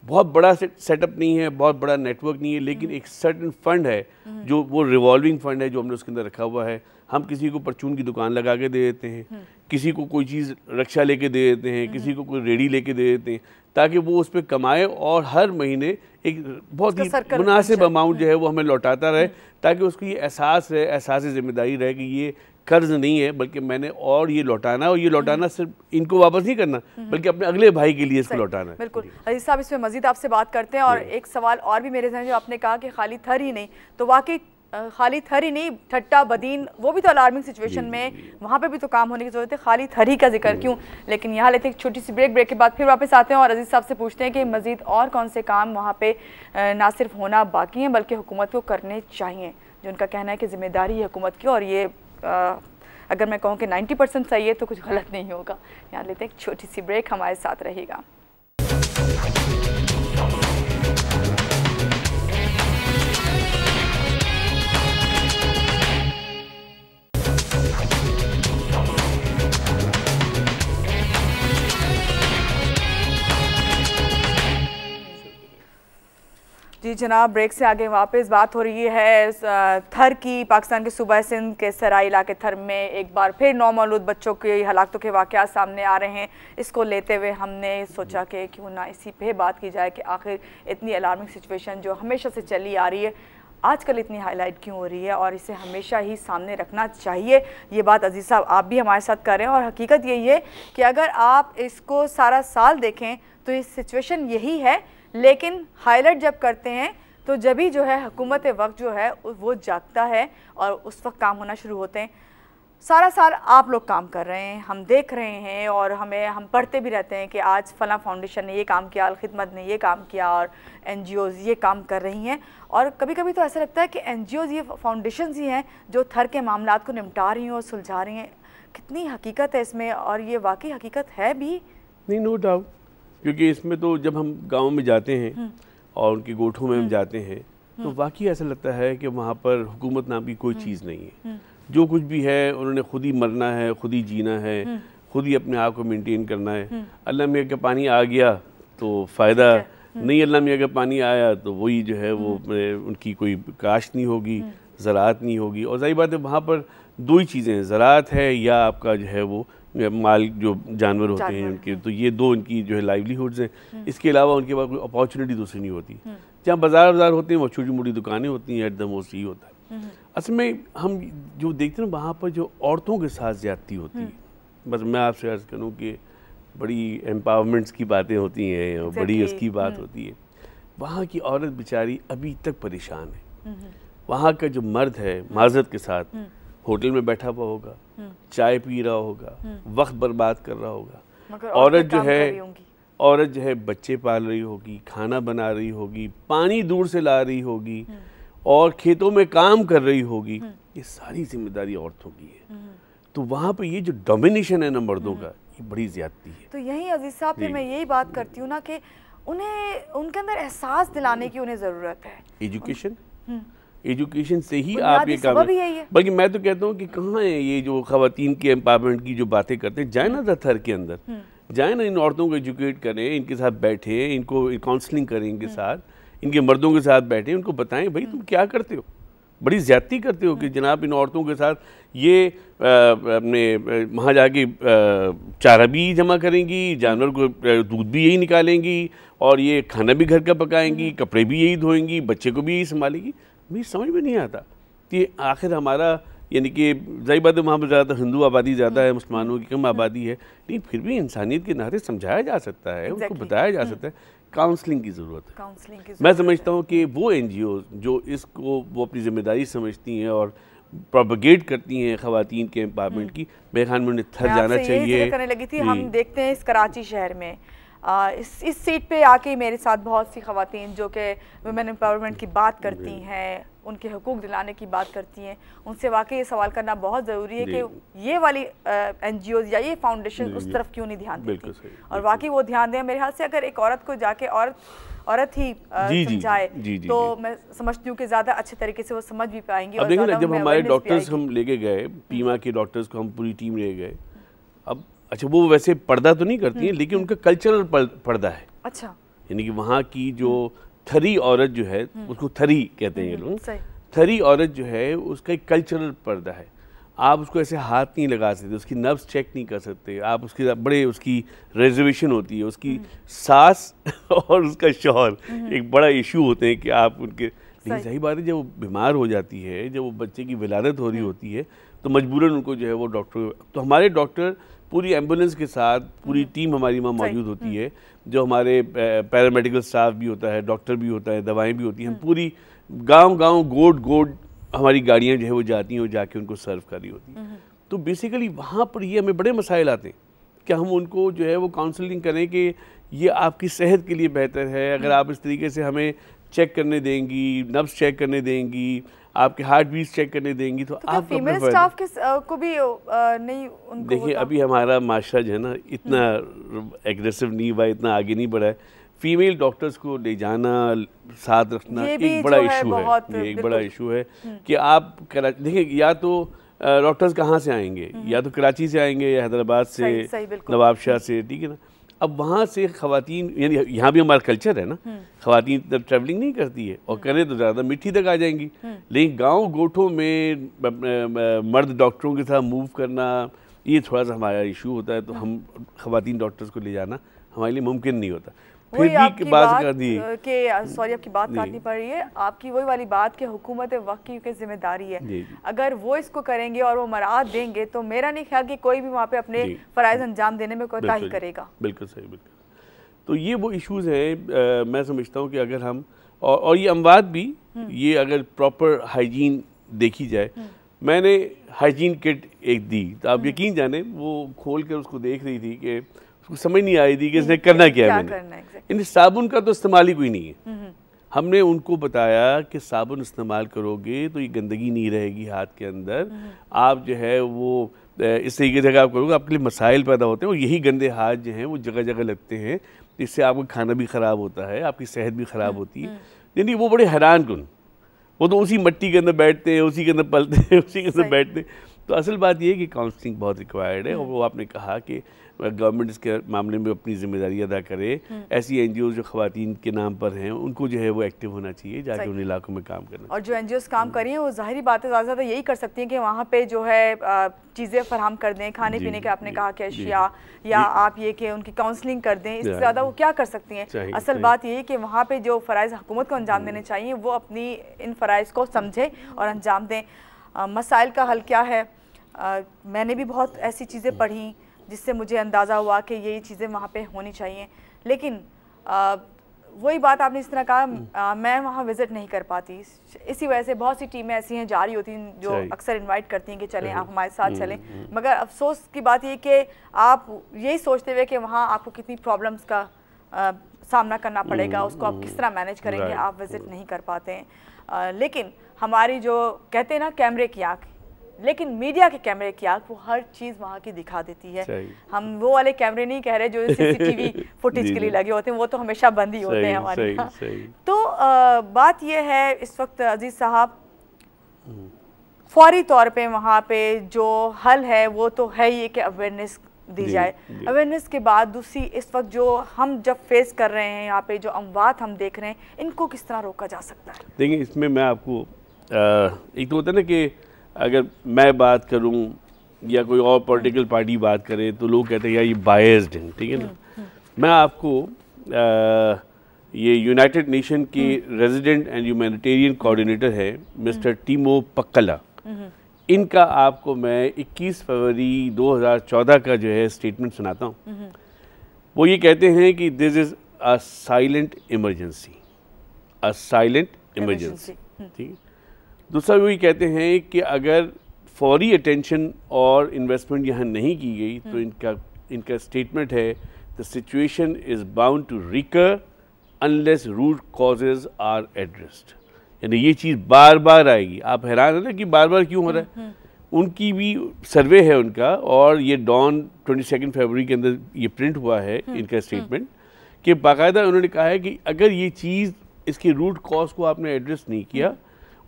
बहुत बड़ा सेटअप नहीं है बहुत बड़ा नेटवर्क नहीं है लेकिन एक सर्टन फंड है जो वो रिवॉल्विंग फंड है जो हमने उसके अंदर रखा हुआ है हम किसी को परचून की दुकान लगा के दे देते हैं किसी को कोई चीज़ रक्षा लेके दे देते हैं किसी को कोई रेडी लेके दे देते हैं ताकि वो उस पर कमाए और हर महीने एक बहुत ही मुनासिब अमाउंट जो है वो हमें लौटाता रहे हम्म। ताकि उसको ये एहसास रहे एहसास ज़िम्मेदारी रहे कि ये कर्ज नहीं है बल्कि मैंने और ये लौटाना और ये हम्म। लौटाना सिर्फ इनको वापस नहीं करना हम्म। बल्कि अपने अगले भाई के लिए इसको लौटाना है बिल्कुल अजीज साहब इसमें मजीद आपसे बात करते हैं और एक सवाल और भी मेरे जो आपने कहा कि खाली थर ही नहीं तो वाकई थर ही नहीं ठट्टा बदीन वो भी तो अलार्मिंग सिचुएशन में वहाँ पे भी तो काम होने की ज़रूरत है थर ही का जिक्र हम्म। क्यों लेकिन यहाँ लेते हैं एक छोटी सी ब्रेक ब्रेक के बाद फिर वापस आते हैं और अजीज़ साहब से पूछते हैं कि मज़ीद और कौन से काम वहाँ पे ना सिर्फ होना बाकी हैं बल्कि हुकूमत को करने चाहिए जो उनका कहना है कि जिम्मेदारी है हुकूमत की और ये अगर मैं कहूँ कि नाइन्टी परसेंट सही है तो कुछ गलत नहीं होगा यहाँ लेते हैं एक छोटी सी ब्रेक हमारे साथ रहेगा जी जनाब ब्रेक से आगे वापस बात हो रही है थर की पाकिस्तान के सूबा सिंध के सराय इलाके थर में एक बार फिर नौ मौलूद बच्चों के हलाकतों के वाक़ सामने आ रहे हैं इसको लेते हुए हमने सोचा कि क्यों ना इसी पे बात की जाए कि आखिर इतनी अलार्मिंग सिचुएशन जो हमेशा से चली आ रही है आजकल इतनी हाईलाइट क्यों हो रही है और इसे हमेशा ही सामने रखना चाहिए ये बात अजीज़ साहब आप भी हमारे साथ कर रहे हैं और हकीकत यही है कि अगर आप इसको सारा साल देखें तो इस सिचुएशन यही है लेकिन हाईलाइट जब करते हैं तो जब ही जो है हुकूमत वक्त जो है वो जागता है और उस वक्त काम होना शुरू होते हैं सारा साल आप लोग काम कर रहे हैं हम देख रहे हैं और हमें हम पढ़ते भी रहते हैं कि आज फला फाउंडेशन ने ये काम किया खिदमत ने ये काम किया और एन ये काम कर रही हैं और कभी कभी तो ऐसा लगता है कि एन ये फाउंडेशन ही हैं जो थर के मामला को निपटा रही हैं और सुलझा रही हैं कितनी हकीकत है इसमें और ये वाकई हकीकत है भी नहीं नो डाउट क्योंकि इसमें तो जब हम गाँव में जाते हैं हम्म। और उनके गोठों में हम हम्म। जाते हैं तो हम्म। वाकई ऐसा लगता है कि वहाँ पर हुकूमत नाम की कोई चीज़ नहीं है जो कुछ भी है उन्होंने खुद ही मरना है खुद ही जीना है खुद ही अपने आप को मेंटेन करना है अल्लाह मियाँ का पानी आ गया तो फ़ायदा नहीं अल्लाह मियाँ का पानी आया तो वही जो है वो उनकी कोई काश्त नहीं होगी ज़रात नहीं होगी और जाहिर बात है वहाँ पर दो ही चीज़ें हैं ज़रात है या आपका जो है वो माल जो जानवर होते हैं उनके तो ये दो इनकी जो है लाइवलीहुड्स हैं हम्म। इसके अलावा उनके पास कोई अपॉर्चुनिटी दूसरी नहीं होती हम्म। जहाँ बाजार बाजार होते हैं वो छोटी मोटी दुकानें होती हैं एट द मोस्ट ही होता है हम्म। असल में हम जो देखते हैं वहाँ पर जो औरतों के साथ ज्यादती होती है बस मैं आपसे अर्ज करूँ कि बड़ी एम्पावरमेंट्स की बातें होती हैं और बड़ी उसकी बात होती है वहाँ की औरत बेचारी अभी तक परेशान है वहाँ का जो मर्द है माजरत के साथ होटल में बैठा हुआ होगा हम्म। चाय पी रहा होगा हम्म। वक्त बर्बाद कर रहा होगा औरत जो है औरत जो है बच्चे पाल रही होगी खाना बना रही होगी पानी दूर से ला रही होगी हम्म। और खेतों में काम कर रही होगी ये सारी जिम्मेदारी औरतों की है तो वहाँ पे ये जो डोमिनेशन है ना मर्दों का ये बड़ी ज्यादती है तो यही अजीज साहब फिर मैं यही बात करती हूँ ना कि उन्हें उनके अंदर एहसास दिलाने की उन्हें ज़रूरत है एजुकेशन एजुकेशन से ही आप ये काम बल्कि मैं तो कहता हूँ कि कहाँ है ये जो खातन के एम्पावरमेंट की जो बातें करते हैं जाए ना दफ्तर के अंदर हम्म। जाए ना इन औरतों को एजुकेट करें इनके साथ बैठे इनको काउंसलिंग करें इनके हम्म। साथ इनके मर्दों के साथ बैठे उनको बताएं भाई तुम हम्म। क्या करते हो बड़ी ज्यादती करते हो कि जनाब इन औरतों के साथ ये अपने वहाँ जाके चारा भी जमा करेंगी जानवर को दूध भी यही निकालेंगी और ये खाना भी घर का पकाएंगी कपड़े भी यही धोएंगी बच्चे को भी यही संभालेंगी मुझे समझ में नहीं आता कि आखिर हमारा यानी कि जही बात वहाँ पर ज़्यादातर हिंदू आबादी ज़्यादा है मुसलमानों की कम आबादी है लेकिन फिर भी इंसानियत के नाते समझाया जा सकता है उनको बताया जा हम्म। सकता है काउंसलिंग की ज़रूरत है काउंसलिंग की मैं समझता हूँ कि वो एन जो इसको वो अपनी जिम्मेदारी समझती हैं और प्रोपगेट करती हैं खातन के एम्पावरमेंट हम्म। की बेखान में उन्हें थर जाना चाहिए करने लगी थी हम देखते हैं इस कराची शहर में इस इस सीट पे आके मेरे साथ बहुत सी खातन जो कि वुमेन एम्पावरमेंट की बात करती हैं उनके हकूक दिलाने की बात करती हैं उनसे वाकई ये सवाल करना बहुत ज़रूरी है कि ये वाली एन जी ओज या ये फाउंडेशन उस तरफ क्यों नहीं ध्यान देती और वाकई वो ध्यान दें मेरे ख्याल से अगर एक औरत को जाके औरत औरत ही समझाए तो मैं समझती हूँ कि ज़्यादा अच्छे तरीके से वो समझ भी पाएंगी अब जब हमारे डॉक्टर्स हम लेके गए पीमा हम्म। के डॉक्टर्स को हम पूरी टीम ले गए अब अच्छा वो वैसे पर्दा तो नहीं करती हैं हम्म, लेकिन हम्म। उनका कल्चरल पर्दा है अच्छा यानी कि वहाँ की जो हम्म। थरी औरत जो है उसको थरी कहते हैं ये लोग थरी औरत जो है उसका एक कल्चरल पर्दा है आप उसको ऐसे हाथ नहीं लगा सकते उसकी नर्व्स चेक नहीं कर सकते आप उसके बड़े उसकी रिजर्वेशन होती है उसकी सास और उसका शौहर एक बड़ा इशू होते हैं कि आप उनके लेकिन सही बात है जब वो बीमार हो जाती है जब वो बच्चे की विलादत हो रही होती है तो मजबूरन उनको जो है वो डॉक्टर तो हमारे डॉक्टर पूरी एम्बुलेंस के साथ पूरी हम्म। टीम हमारी वहाँ मौजूद होती हम्म। है जो हमारे पैरामेडिकल स्टाफ भी होता है डॉक्टर भी होता है दवाएं भी होती हैं हम हम्म। पूरी गांव गांव गोड गोड हमारी गाड़ियाँ जो है वो जाती हैं और जाके उनको सर्व कर रही होती हैं तो बेसिकली वहाँ पर ये हमें बड़े मसाइल आते हैं कि हम उनको जो है वो काउंसलिंग करें कि ये आपकी सेहत के लिए बेहतर है अगर आप इस तरीके से हमें चेक करने देंगी नब्स चेक करने देंगी आपके हार्ट बीट चेक करने देंगी तो, तो आप फीमेल स्टाफ के को भी नहीं उनको देखिए अभी हमारा माशरा जो है ना इतना एग्रेसिव हम्म। नहीं हुआ इतना आगे नहीं बढ़ा है फीमेल डॉक्टर्स को ले जाना साथ रखना एक बड़ा इशू है, ये एक बड़ा इशू है हम्म। कि आप देखिए या तो डॉक्टर्स कहाँ से आएंगे हम्म। या तो कराची से आएंगे या हैदराबाद से नवाबशाह से ठीक है ना अब वहाँ से खातन यानी यहाँ भी हमारा कल्चर है ना खातन जब ट्रैवलिंग नहीं करती है और हम्म। करें तो ज़्यादा मिट्टी तक आ जाएंगी हम्म। लेकिन गांव गोठों में मर्द डॉक्टरों के साथ मूव करना ये थोड़ा सा हमारा इशू होता है तो हाँ। हम खातन डॉक्टर्स को ले जाना हमारे लिए मुमकिन नहीं होता वही आपकी बात कर दी के सॉरी आपकी बात काटनी पड़ रही है आपकी वही वाली बात कि हुकूमत वक्त की जिम्मेदारी है अगर वो इसको करेंगे और वो मराद देंगे तो मेरा नहीं ख्याल कि कोई भी वहाँ पे अपने फ़रज़ अंजाम देने में कोई ताही करेगा बिल्कुल सही बिल्कुल तो ये वो इश्यूज हैं मैं समझता हूँ कि अगर हम और, और ये अमवाद भी हम्म। ये अगर प्रॉपर हाइजीन देखी जाए हम्म। मैंने हाइजीन किट एक दी तो आप हम्म। यकीन जाने वो खोल कर उसको देख रही थी कि उसको समझ नहीं रही थी कि इसने हम्म, करना क्या है मैंने साबुन का तो इस्तेमाल ही कोई नहीं है हम्म, हम्म। हमने उनको बताया कि साबुन इस्तेमाल करोगे तो ये गंदगी नहीं रहेगी हाथ के अंदर आप जो है वो इस तरीके जगह आप करोगे आपके लिए मसाइल पैदा होते हैं और यही गंदे हाथ जो हैं वो जगह जगह लगते हैं इससे आपका खाना भी ख़राब होता है आपकी सेहत भी ख़राब होती है यानी वो बड़े हैरान कन वो तो उसी मट्टी के अंदर बैठते हैं उसी के अंदर पलते हैं उसी के अंदर बैठते हैं तो असल बात यह है कि काउंसलिंग बहुत रिक्वायर्ड है और हम्म। वो आपने कहा कि गवर्नमेंट इसके मामले में अपनी जिम्मेदारी अदा करे हम्म। ऐसी एन जो खातन के नाम पर हैं उनको जो है वो एक्टिव होना चाहिए जाके उन इलाकों में काम करना और जो एन काम हम्म। रही हैं वो ज़ाहरी बात है ज़्यादा यही कर सकती हैं कि वहाँ पर जो है चीज़ें फराम कर दें खाने पीने के आपने कहा कि अशिया या आप ये कि उनकी काउंसलिंग कर दें इससे हाँ, ज़्यादा वो हाँ। क्या कर सकती हैं असल बात यही कि वहाँ पर जो फ़रज़ हुकूमत को अंजाम देने चाहिए वो अपनी इन फ़रज़ को समझें और अंजाम दें मसाइल का हल क्या है आ, मैंने भी बहुत ऐसी चीज़ें पढ़ी जिससे मुझे अंदाज़ा हुआ कि ये चीज़ें वहाँ पे होनी चाहिए लेकिन वही बात आपने इस तरह कहा हम्म। मैं वहाँ विज़िट नहीं कर पाती इसी वजह से बहुत सी टीमें ऐसी हैं जारी होती हैं जो अक्सर इनवाइट करती हैं कि चलें आप हम्म। हमारे साथ हम्म। चलें मगर अफसोस की बात ये कि आप यही सोचते हुए कि वहाँ आपको कितनी प्रॉब्लम्स का आ, सामना करना पड़ेगा उसको आप किस तरह मैनेज करेंगे आप विज़िट नहीं कर पाते हैं लेकिन हमारी जो कहते हैं ना कैमरे की आँख लेकिन मीडिया के कैमरे की आग वो हर चीज वहाँ की दिखा देती है हम वो वाले कैमरे नहीं कह रहे जो सीसीटीवी फुटेज के लिए लगे होते हैं वो तो हमेशा बंद ही होते हैं हमारे यहाँ तो आ, बात ये है इस वक्त अजीज साहब हम्म। फौरी तौर पे वहाँ पे जो हल है वो तो है ये कि अवेयरनेस दी जाए अवेयरनेस के बाद दूसरी इस वक्त जो हम जब फेस कर रहे हैं यहाँ पे जो अमवात हम देख रहे हैं इनको किस तरह रोका जा सकता है देखिए इसमें मैं आपको एक तो होता है ना कि अगर मैं बात करूं या कोई और पॉलिटिकल पार्टी बात करे तो लोग कहते हैं यार ये बायस्ड हैं ठीक है ना मैं आपको आ, ये यूनाइटेड नेशन की रेजिडेंट एंड ह्यूमैनिटेरियन कोऑर्डिनेटर है मिस्टर टीमो पक्कला इनका आपको मैं 21 फरवरी 2014 का जो है स्टेटमेंट सुनाता हूँ वो ये कहते हैं कि this is a silent emergency a silent emergency ठीक है दूसरा वही कहते हैं कि अगर फौरी अटेंशन और इन्वेस्टमेंट यहाँ नहीं की गई तो हम्म। इनका इनका स्टेटमेंट है the situation is bound to recur unless root causes are addressed यानी ये चीज़ बार बार आएगी आप हैरान है ना कि बार बार क्यों हो रहा है हम्म, हम्म। उनकी भी सर्वे है उनका और ये डॉन ट्वेंटी सेकेंड फेबरी के अंदर ये प्रिंट हुआ है इनका स्टेटमेंट कि बाकायदा उन्होंने कहा है कि अगर ये चीज़ इसके रूट कॉज को आपने एड्रेस नहीं किया हुँ.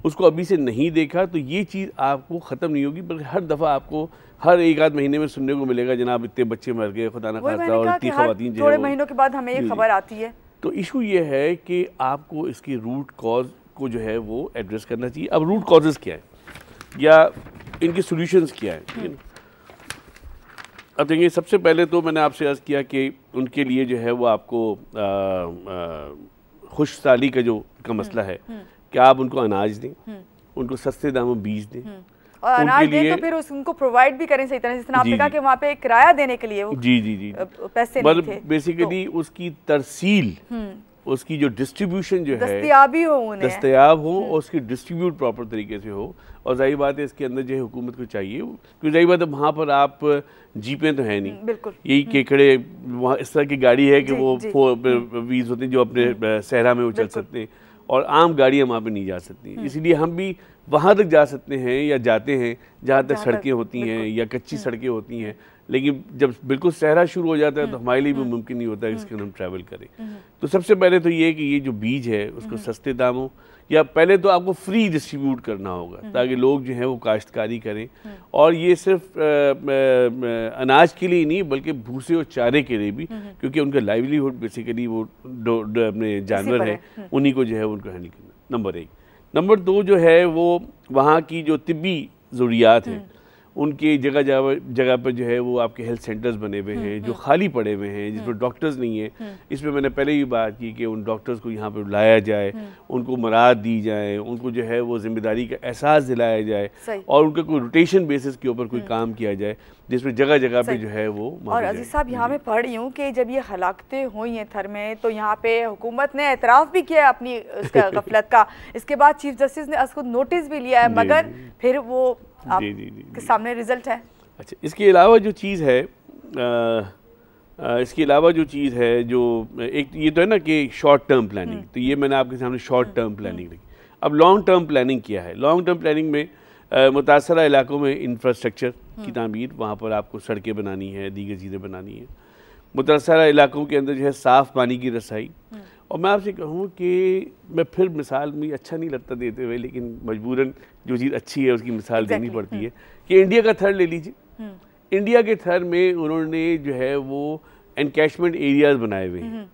उसको अभी से नहीं देखा तो ये चीज़ आपको ख़त्म नहीं होगी बल्कि हर दफ़ा आपको हर एक आध महीने में सुनने को मिलेगा जनाब इतने बच्चे मर गए खुदा ना खासा और इतनी खातन थोड़े महीनों के बाद हमें ये खबर आती है तो इशू ये है कि आपको इसकी रूट कॉज को जो है वो एड्रेस करना चाहिए अब रूट कॉजेज़ क्या है या इनके सोल्यूशन क्या हैं हम्म। अब देखिए सबसे पहले तो मैंने आपसे अर्ज़ किया कि उनके लिए जो है वो आपको खुश साली का जो का मसला है हम्म, हम्म। कि आप उनको अनाज दें हम्म। उनको सस्ते दामों बीज दें हम्म। और अनाज दें तो फिर उनको प्रोवाइड भी करें सही तरह जिस तरह आपने कहा कि वहाँ पे किराया देने के लिए जी जी जी पैसे मतलब बेसिकली तो, उसकी तरसील हम्म। उसकी जो डिस्ट्रीब्यूशन जो है दस्तियाबी हो उन्हें दस्तियाब हो और उसकी डिस्ट्रीब्यूट प्रॉपर तरीके से हो और जाहिर बात है इसके अंदर जो है हुकूमत को चाहिए क्योंकि जाहिर बात है वहाँ पर आप जीपें तो है नहीं बिल्कुल यही केकड़े वहाँ इस तरह की गाड़ी है कि वो फोर वीज होते हैं जो अपने सहरा में वो चल सकते हैं और आम गाड़ियाँ वहाँ पर नहीं जा सकती हम्म। इसलिए हम भी वहाँ तक जा सकते हैं या जाते हैं जहाँ तक सड़कें होती हैं या कच्ची हम्म। सड़कें होती हैं लेकिन जब बिल्कुल सहरा शुरू हो जाता है तो हम्म। हमारे लिए भी मुमकिन नहीं होता है इसके हम ट्रैवल करें तो सबसे पहले तो ये कि ये जो बीज है उसको सस्ते दामों या पहले तो आपको फ्री डिस्ट्रीब्यूट करना होगा हम्म। ताकि लोग जो हैं वो काश्तकारी करें हम्म। और ये सिर्फ आ, आ, अनाज के लिए नहीं बल्कि भूसे और चारे के लिए भी हम्म। क्योंकि उनका लाइवलीहुड बेसिकली वो अपने जानवर हैं उन्हीं को जो है उनको हैंडल करना नंबर एक नंबर दो जो है वो वहाँ की जो तिबी ज़रूरियात हैं उनकी जगह जगह पर जो है वो आपके हेल्थ सेंटर्स बने हुए हम्म, हैं जो हम्म। खाली पड़े हुए हैं जिसमें डॉक्टर्स हम्म। नहीं है इसमें मैंने पहले ही बात की कि उन डॉक्टर्स को यहाँ पर लाया जाए उनको मराद दी जाए उनको जो है वो जिम्मेदारी का एहसास दिलाया जाए और उनके कोई रोटेशन बेसिस के ऊपर कोई काम किया जाए जिसमें जगह जगह पे जो है वो और अजीज साहब यहाँ मैं पढ़ रही हूँ कि जब ये हलाकतें हुई हैं थर में तो यहाँ पे हुकूमत ने एतराफ़ भी किया है अपनी उसका गफलत का इसके बाद चीफ जस्टिस ने खुद नोटिस भी लिया है मगर फिर वो जी जी जी सामने रिजल्ट है अच्छा इसके अलावा जो चीज़ है इसके अलावा जो चीज़ है जो एक ये तो है ना कि शॉर्ट टर्म प्लानिंग तो ये मैंने आपके सामने शॉर्ट टर्म प्लानिंग रखी अब लॉन्ग टर्म प्लानिंग किया है लॉन्ग टर्म प्लानिंग में मुतासर इलाकों में इंफ्रास्ट्रक्चर की हम्म। तमीर वहाँ पर आपको सड़कें बनानी है दीगर चीज़ें बनानी है मुतासर इलाकों के अंदर जो है साफ़ पानी की रसाई हम्म। और मैं आपसे कहूँ कि मैं फिर मिसाल में अच्छा नहीं लगता देते हुए लेकिन मजबूरन जो चीज़ अच्छी है उसकी मिसाल exactly. देनी पड़ती हाँ। है कि इंडिया का थर ले लीजिए हम्म। इंडिया के थर में उन्होंने जो है वो एनकैशमेंट एरियाज बनाए हुए हैं हम्म।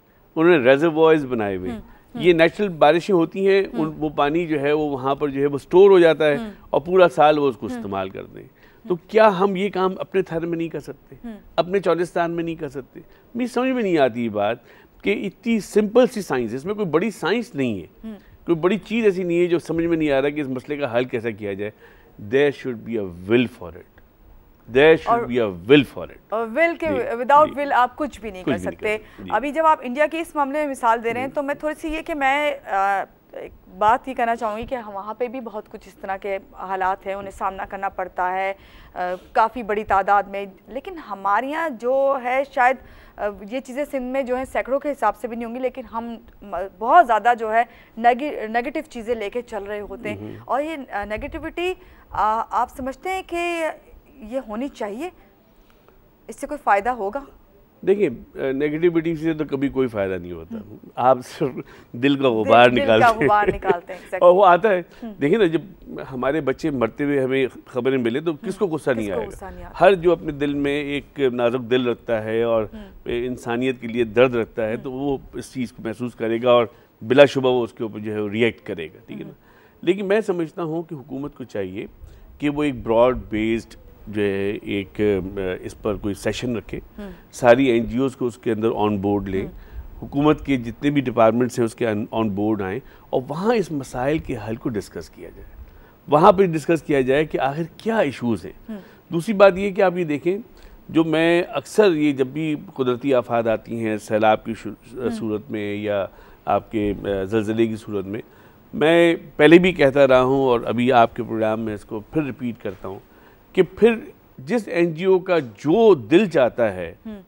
उन्होंने रेजर्वॉयज बनाए हुए हैं हम्म, ये नेचुरल बारिशें होती हैं उन वो पानी जो है वो वहाँ पर जो है वो स्टोर हो जाता है और पूरा साल वो उसको इस्तेमाल करते हैं तो क्या हम ये काम अपने थर में नहीं कर सकते अपने चौलिस्तान में नहीं कर सकते मेरी समझ में नहीं आती ये बात कि इतनी सिंपल सी साइंस इसमें कोई बड़ी साइंस नहीं है हम्म। कोई बड़ी चीज़ ऐसी नहीं है जो समझ में नहीं आ रहा कि इस मसले का हल कैसा किया जाए there should be a will for it without will आप कुछ भी नहीं कुछ कर सकते नहीं कर, अभी जब आप इंडिया की इस मामले में मिसाल दे रहे हैं तो मैं थोड़ी सी ये कि मैं आ, बात ये कहना चाहूँगी कि वहाँ पे भी बहुत कुछ इस तरह के हालात हैं उन्हें सामना करना पड़ता है काफ़ी बड़ी तादाद में लेकिन हमारे यहाँ जो है शायद ये चीज़ें सिंध में जो है सैकड़ों के हिसाब से भी नहीं होंगी लेकिन हम बहुत ज़्यादा जो है नेगे, नेगेटिव चीज़ें लेके चल रहे होते हैं और ये नेगेटिविटी आप समझते हैं कि ये होनी चाहिए इससे कोई फ़ायदा होगा देखिए नेगेटिविटी से तो कभी कोई फ़ायदा नहीं होता हम्म। आप सिर्फ दिल का गुबार निकालते, निकालते, निकालते हैं और वो आता है हम्म। देखिए ना जब हमारे बच्चे मरते हुए हमें खबरें मिले तो किसको हम्म। गुस्सा नहीं आएगा हर जो अपने दिल में एक नाजुक दिल रखता है और इंसानियत के लिए दर्द रखता है तो वो इस चीज़ को महसूस करेगा और बिलाशुबा वो उसके ऊपर जो है रिएक्ट करेगा ठीक है ना लेकिन मैं समझता हूँ कि हुकूमत को चाहिए कि वो एक ब्रॉड बेस्ड जो है एक इस पर कोई सेशन रखे हम्म। सारी एन को उसके अंदर ऑन बोर्ड लें हम्म। हुकूमत के जितने भी डिपार्टमेंट्स हैं उसके ऑन बोर्ड आएँ और वहाँ इस मसाइल के हल को डिस्कस किया जाए वहाँ पर डिस्कस किया जाए कि आखिर क्या इशूज़ हैं हम्म। दूसरी बात ये कि आप ये देखें जो मैं अक्सर ये जब भी कुदरती आफात आती हैं सैलाब की सूरत में या आपके जलजिले की सूरत में मैं पहले भी कहता रहा हूँ और अभी आपके प्रोग्राम में इसको फिर रिपीट करता हूँ कि फिर जिस एनजीओ का जो दिल चाहता है हम्म।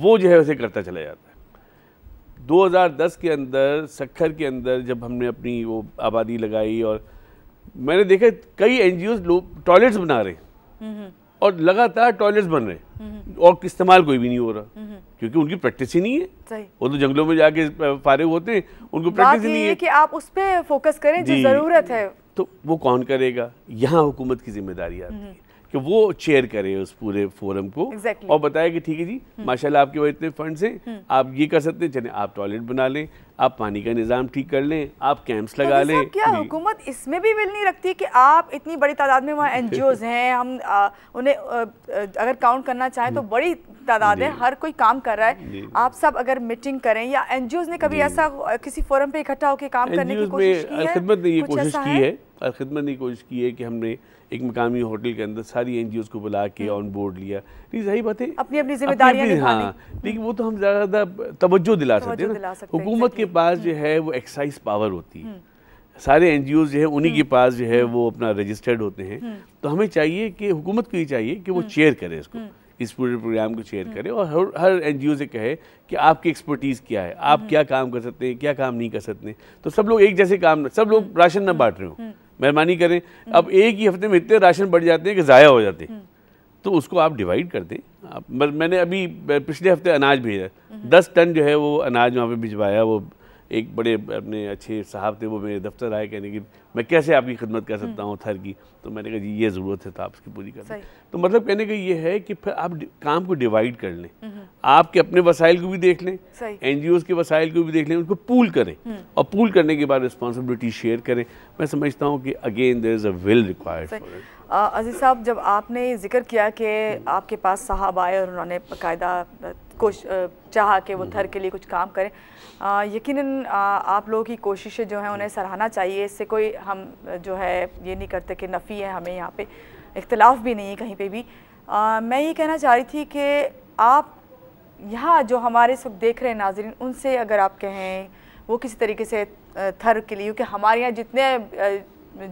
वो जो है उसे करता चला जाता है 2010 के अंदर सखर के अंदर जब हमने अपनी वो आबादी लगाई और मैंने देखा कई एन लोग टॉयलेट्स बना रहे हम्म। और लगातार टॉयलेट्स बन रहे हम्म। और इस्तेमाल कोई भी नहीं हो रहा क्योंकि उनकी प्रैक्टिस ही नहीं है वो तो जंगलों में जाके फारे होते हैं उनको प्रैक्टिस ही नहीं है कि आप उस पर फोकस करें जो जरूरत है तो वो कौन करेगा यहाँ हुकूमत की जिम्मेदारी आती है कि वो चेयर करे उस पूरे फोरम को exactly. और बताए कि ठीक है जी हम्म। माशाल्लाह आपके पास इतने फंड्स हैं हम्म। आप ये कर सकते हैं चले आप टॉयलेट बना लें आप पानी का निज़ाम ठीक कर लें आप कैंप्स तो लगा तो लें क्या हुकूमत इसमें भी विल नहीं रखती कि आप इतनी बड़ी तादाद में वहाँ एन हैं हम आ, उन्हें आ, अगर काउंट करना चाहें तो हम्म। बड़ी तादाद है हर कोई काम कर रहा है आप सब अगर मीटिंग करें या एन ने कभी ऐसा किसी फोरम पे इकट्ठा होकर काम करने की कोशिश की है खिदमत ने ये कोशिश की है खिदमत ने कोशिश की है कि हमने एक मकामी होटल के अंदर सारी एन को बुला के ऑन हम्म। बोर्ड लिया सही बात है अपनी अपनी जिम्मेदारी हाँ लेकिन वो तो हम ज़्यादा ज़्यादा तवज्जो दिला सकते हैं हुकूमत के पास जो है वो एक्साइज पावर होती है सारे एन जो है उन्हीं के पास जो है वो अपना रजिस्टर्ड होते हैं हम्म। तो हमें चाहिए कि हुकूमत को ये चाहिए कि वो चेयर हम्म। करे इसको इस पूरे प्रोग्राम को शेयर करें और हर हर एन से कहे कि आपकी एक्सपर्टीज़ क्या है आप क्या काम कर सकते हैं क्या काम नहीं कर सकते तो सब लोग एक जैसे काम सब लोग राशन ना बांट रहे हो मेहरबानी करें अब एक ही हफ्ते में इतने राशन बढ़ जाते हैं कि ज़ाया हो जाते हैं तो उसको आप डिवाइड कर दें आप मैंने अभी पिछले हफ्ते अनाज भेजा दस टन जो है वो अनाज वहाँ पे भिजवाया वो एक बड़े अपने अच्छे साहब थे वो मेरे दफ्तर आए कहने की मैं कैसे आपकी खिदमत कर सकता हूँ थर की तो मैंने कहा जी ये ज़रूरत है तो आप उसकी पूरी कर लें तो मतलब कहने का ये है कि फिर आप काम को डिवाइड कर लें हम्म, हम्म। आपके अपने वसाइल को भी देख लें एन के वसाइल को भी देख लें उनको पूल करें हम्म। और पूल करने के बाद रिस्पॉन्सिबिलिटी शेयर करें मैं समझता हूँ कि again there is a well required Aziz साहब जब आपने जिक्र किया कि आपके पास साहब आए और उन्होंने बाकायदा कोश चाह के वो हम्म। थर के लिए कुछ काम करें यकीन आप लोगों की कोशिशें जो हैं उन्हें सराहना चाहिए इससे कोई हम जो है ये नहीं करते कि नफ़ी है हमें यहाँ पे इख्तलाफ भी नहीं है कहीं पे भी आ, मैं ये कहना चाह रही थी कि आप यहाँ जो हमारे सुख देख रहे हैं नाजरन उनसे अगर आप कहें वो किसी तरीके से थर के लिए क्योंकि हमारे यहाँ जितने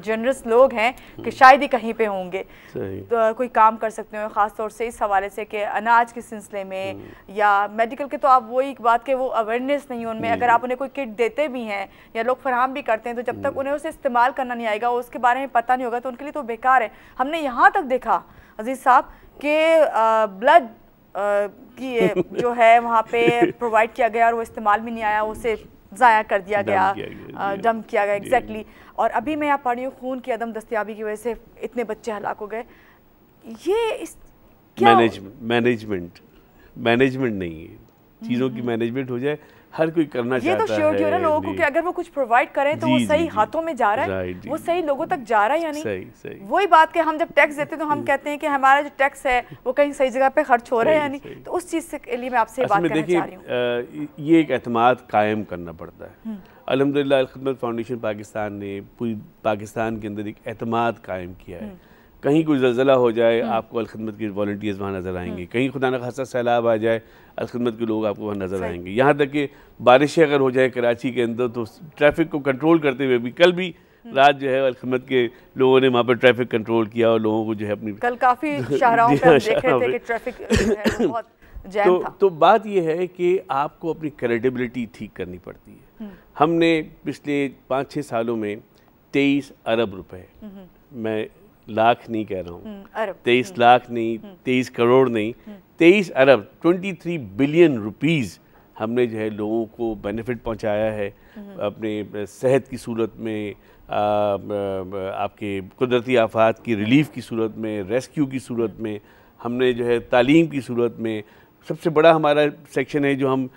जनरस लोग हैं कि शायद ही कहीं पे होंगे तो कोई काम कर सकते हो ख़ास तौर से इस हवाले से कि अनाज के सिलसिले में हम्म। या मेडिकल के तो आप वही बात के वो अवेयरनेस नहीं है उनमें अगर आप उन्हें कोई किट देते भी हैं या लोग फराम भी करते हैं तो जब तक हम्म। उन्हें उसे इस्तेमाल करना नहीं आएगा उसके बारे में पता नहीं होगा तो उनके लिए तो बेकार है हमने यहाँ तक देखा अजीज़ साहब के ब्लड की जो है वहाँ पे प्रोवाइड किया गया और वो इस्तेमाल भी नहीं आया उसे ज़ाया कर दिया गया डम किया गया एग्जैक्टली और अभी मैं यहाँ पढ़ी हूँ खून की अदम दस्तियाबी की वजह से इतने बच्चे हलाक हो गए ये इस मैनेजमेंट मैनेजमेंट मैनेजमेंट नहीं है चीज़ों की मैनेजमेंट हम्म, हम्म। हो जाए हर कोई करना ये तो चाहता तो है ना लोगों को कि अगर वो कुछ प्रोवाइड करें तो वो सही हाथों में जा रहा है वो सही लोगों तक जा रहा है या नहीं वही बात के हम जब टैक्स देते हैं तो हम कहते हैं कि हमारा जो टैक्स है वो कहीं सही जगह पे खर्च हो रहा है या नहीं तो उस चीज़ के लिए मैं आपसे अच्छा, बात करना चाह रही ये एक अहतमाद कायम करना पड़ता है हम्म। अलहमदिल्ला फाउंडेशन पाकिस्तान ने पूरी पाकिस्तान के अंदर एक अहतमाद कायम किया है हम्म। कहीं कोई जलजिला हो जाए हम्म। आपको अलखदमत के वॉल्टियर्स वहाँ नज़र आएंगे हम्म। कहीं खुदा न खासा सैलाब आ जाए अलखदमत के लोग आपको वहाँ नज़र आएंगे यहाँ तक कि बारिशें अगर हो जाए कराची के अंदर तो ट्रैफिक को कंट्रोल करते हुए भी कल भी हम्म। रात जो है अलखदमत के लोगों ने वहाँ पर ट्रैफिक कंट्रोल किया और लोगों को जो है अपनी कल काफ़ी ट्रैफिक हाँ, तो, तो बात यह है कि आपको अपनी क्रेडिबिलिटी ठीक करनी पड़ती है हमने पिछले पाँच छः सालों में तेईस अरब रुपए मैं लाख नहीं कह रहा हूँ हम्म, तेईस हम्म। लाख नहीं हम्म। तेईस करोड़ नहीं तेईस अरब ट्वेंटी थ्री बिलियन रुपीज़ हमने जो है लोगों को बेनिफिट पहुंचाया है अपने सेहत की सूरत में आ, आपके कुदरती आफात की रिलीफ की सूरत में रेस्क्यू की सूरत में हमने जो है तालीम की सूरत में सबसे बड़ा हमारा सेक्शन है जो हम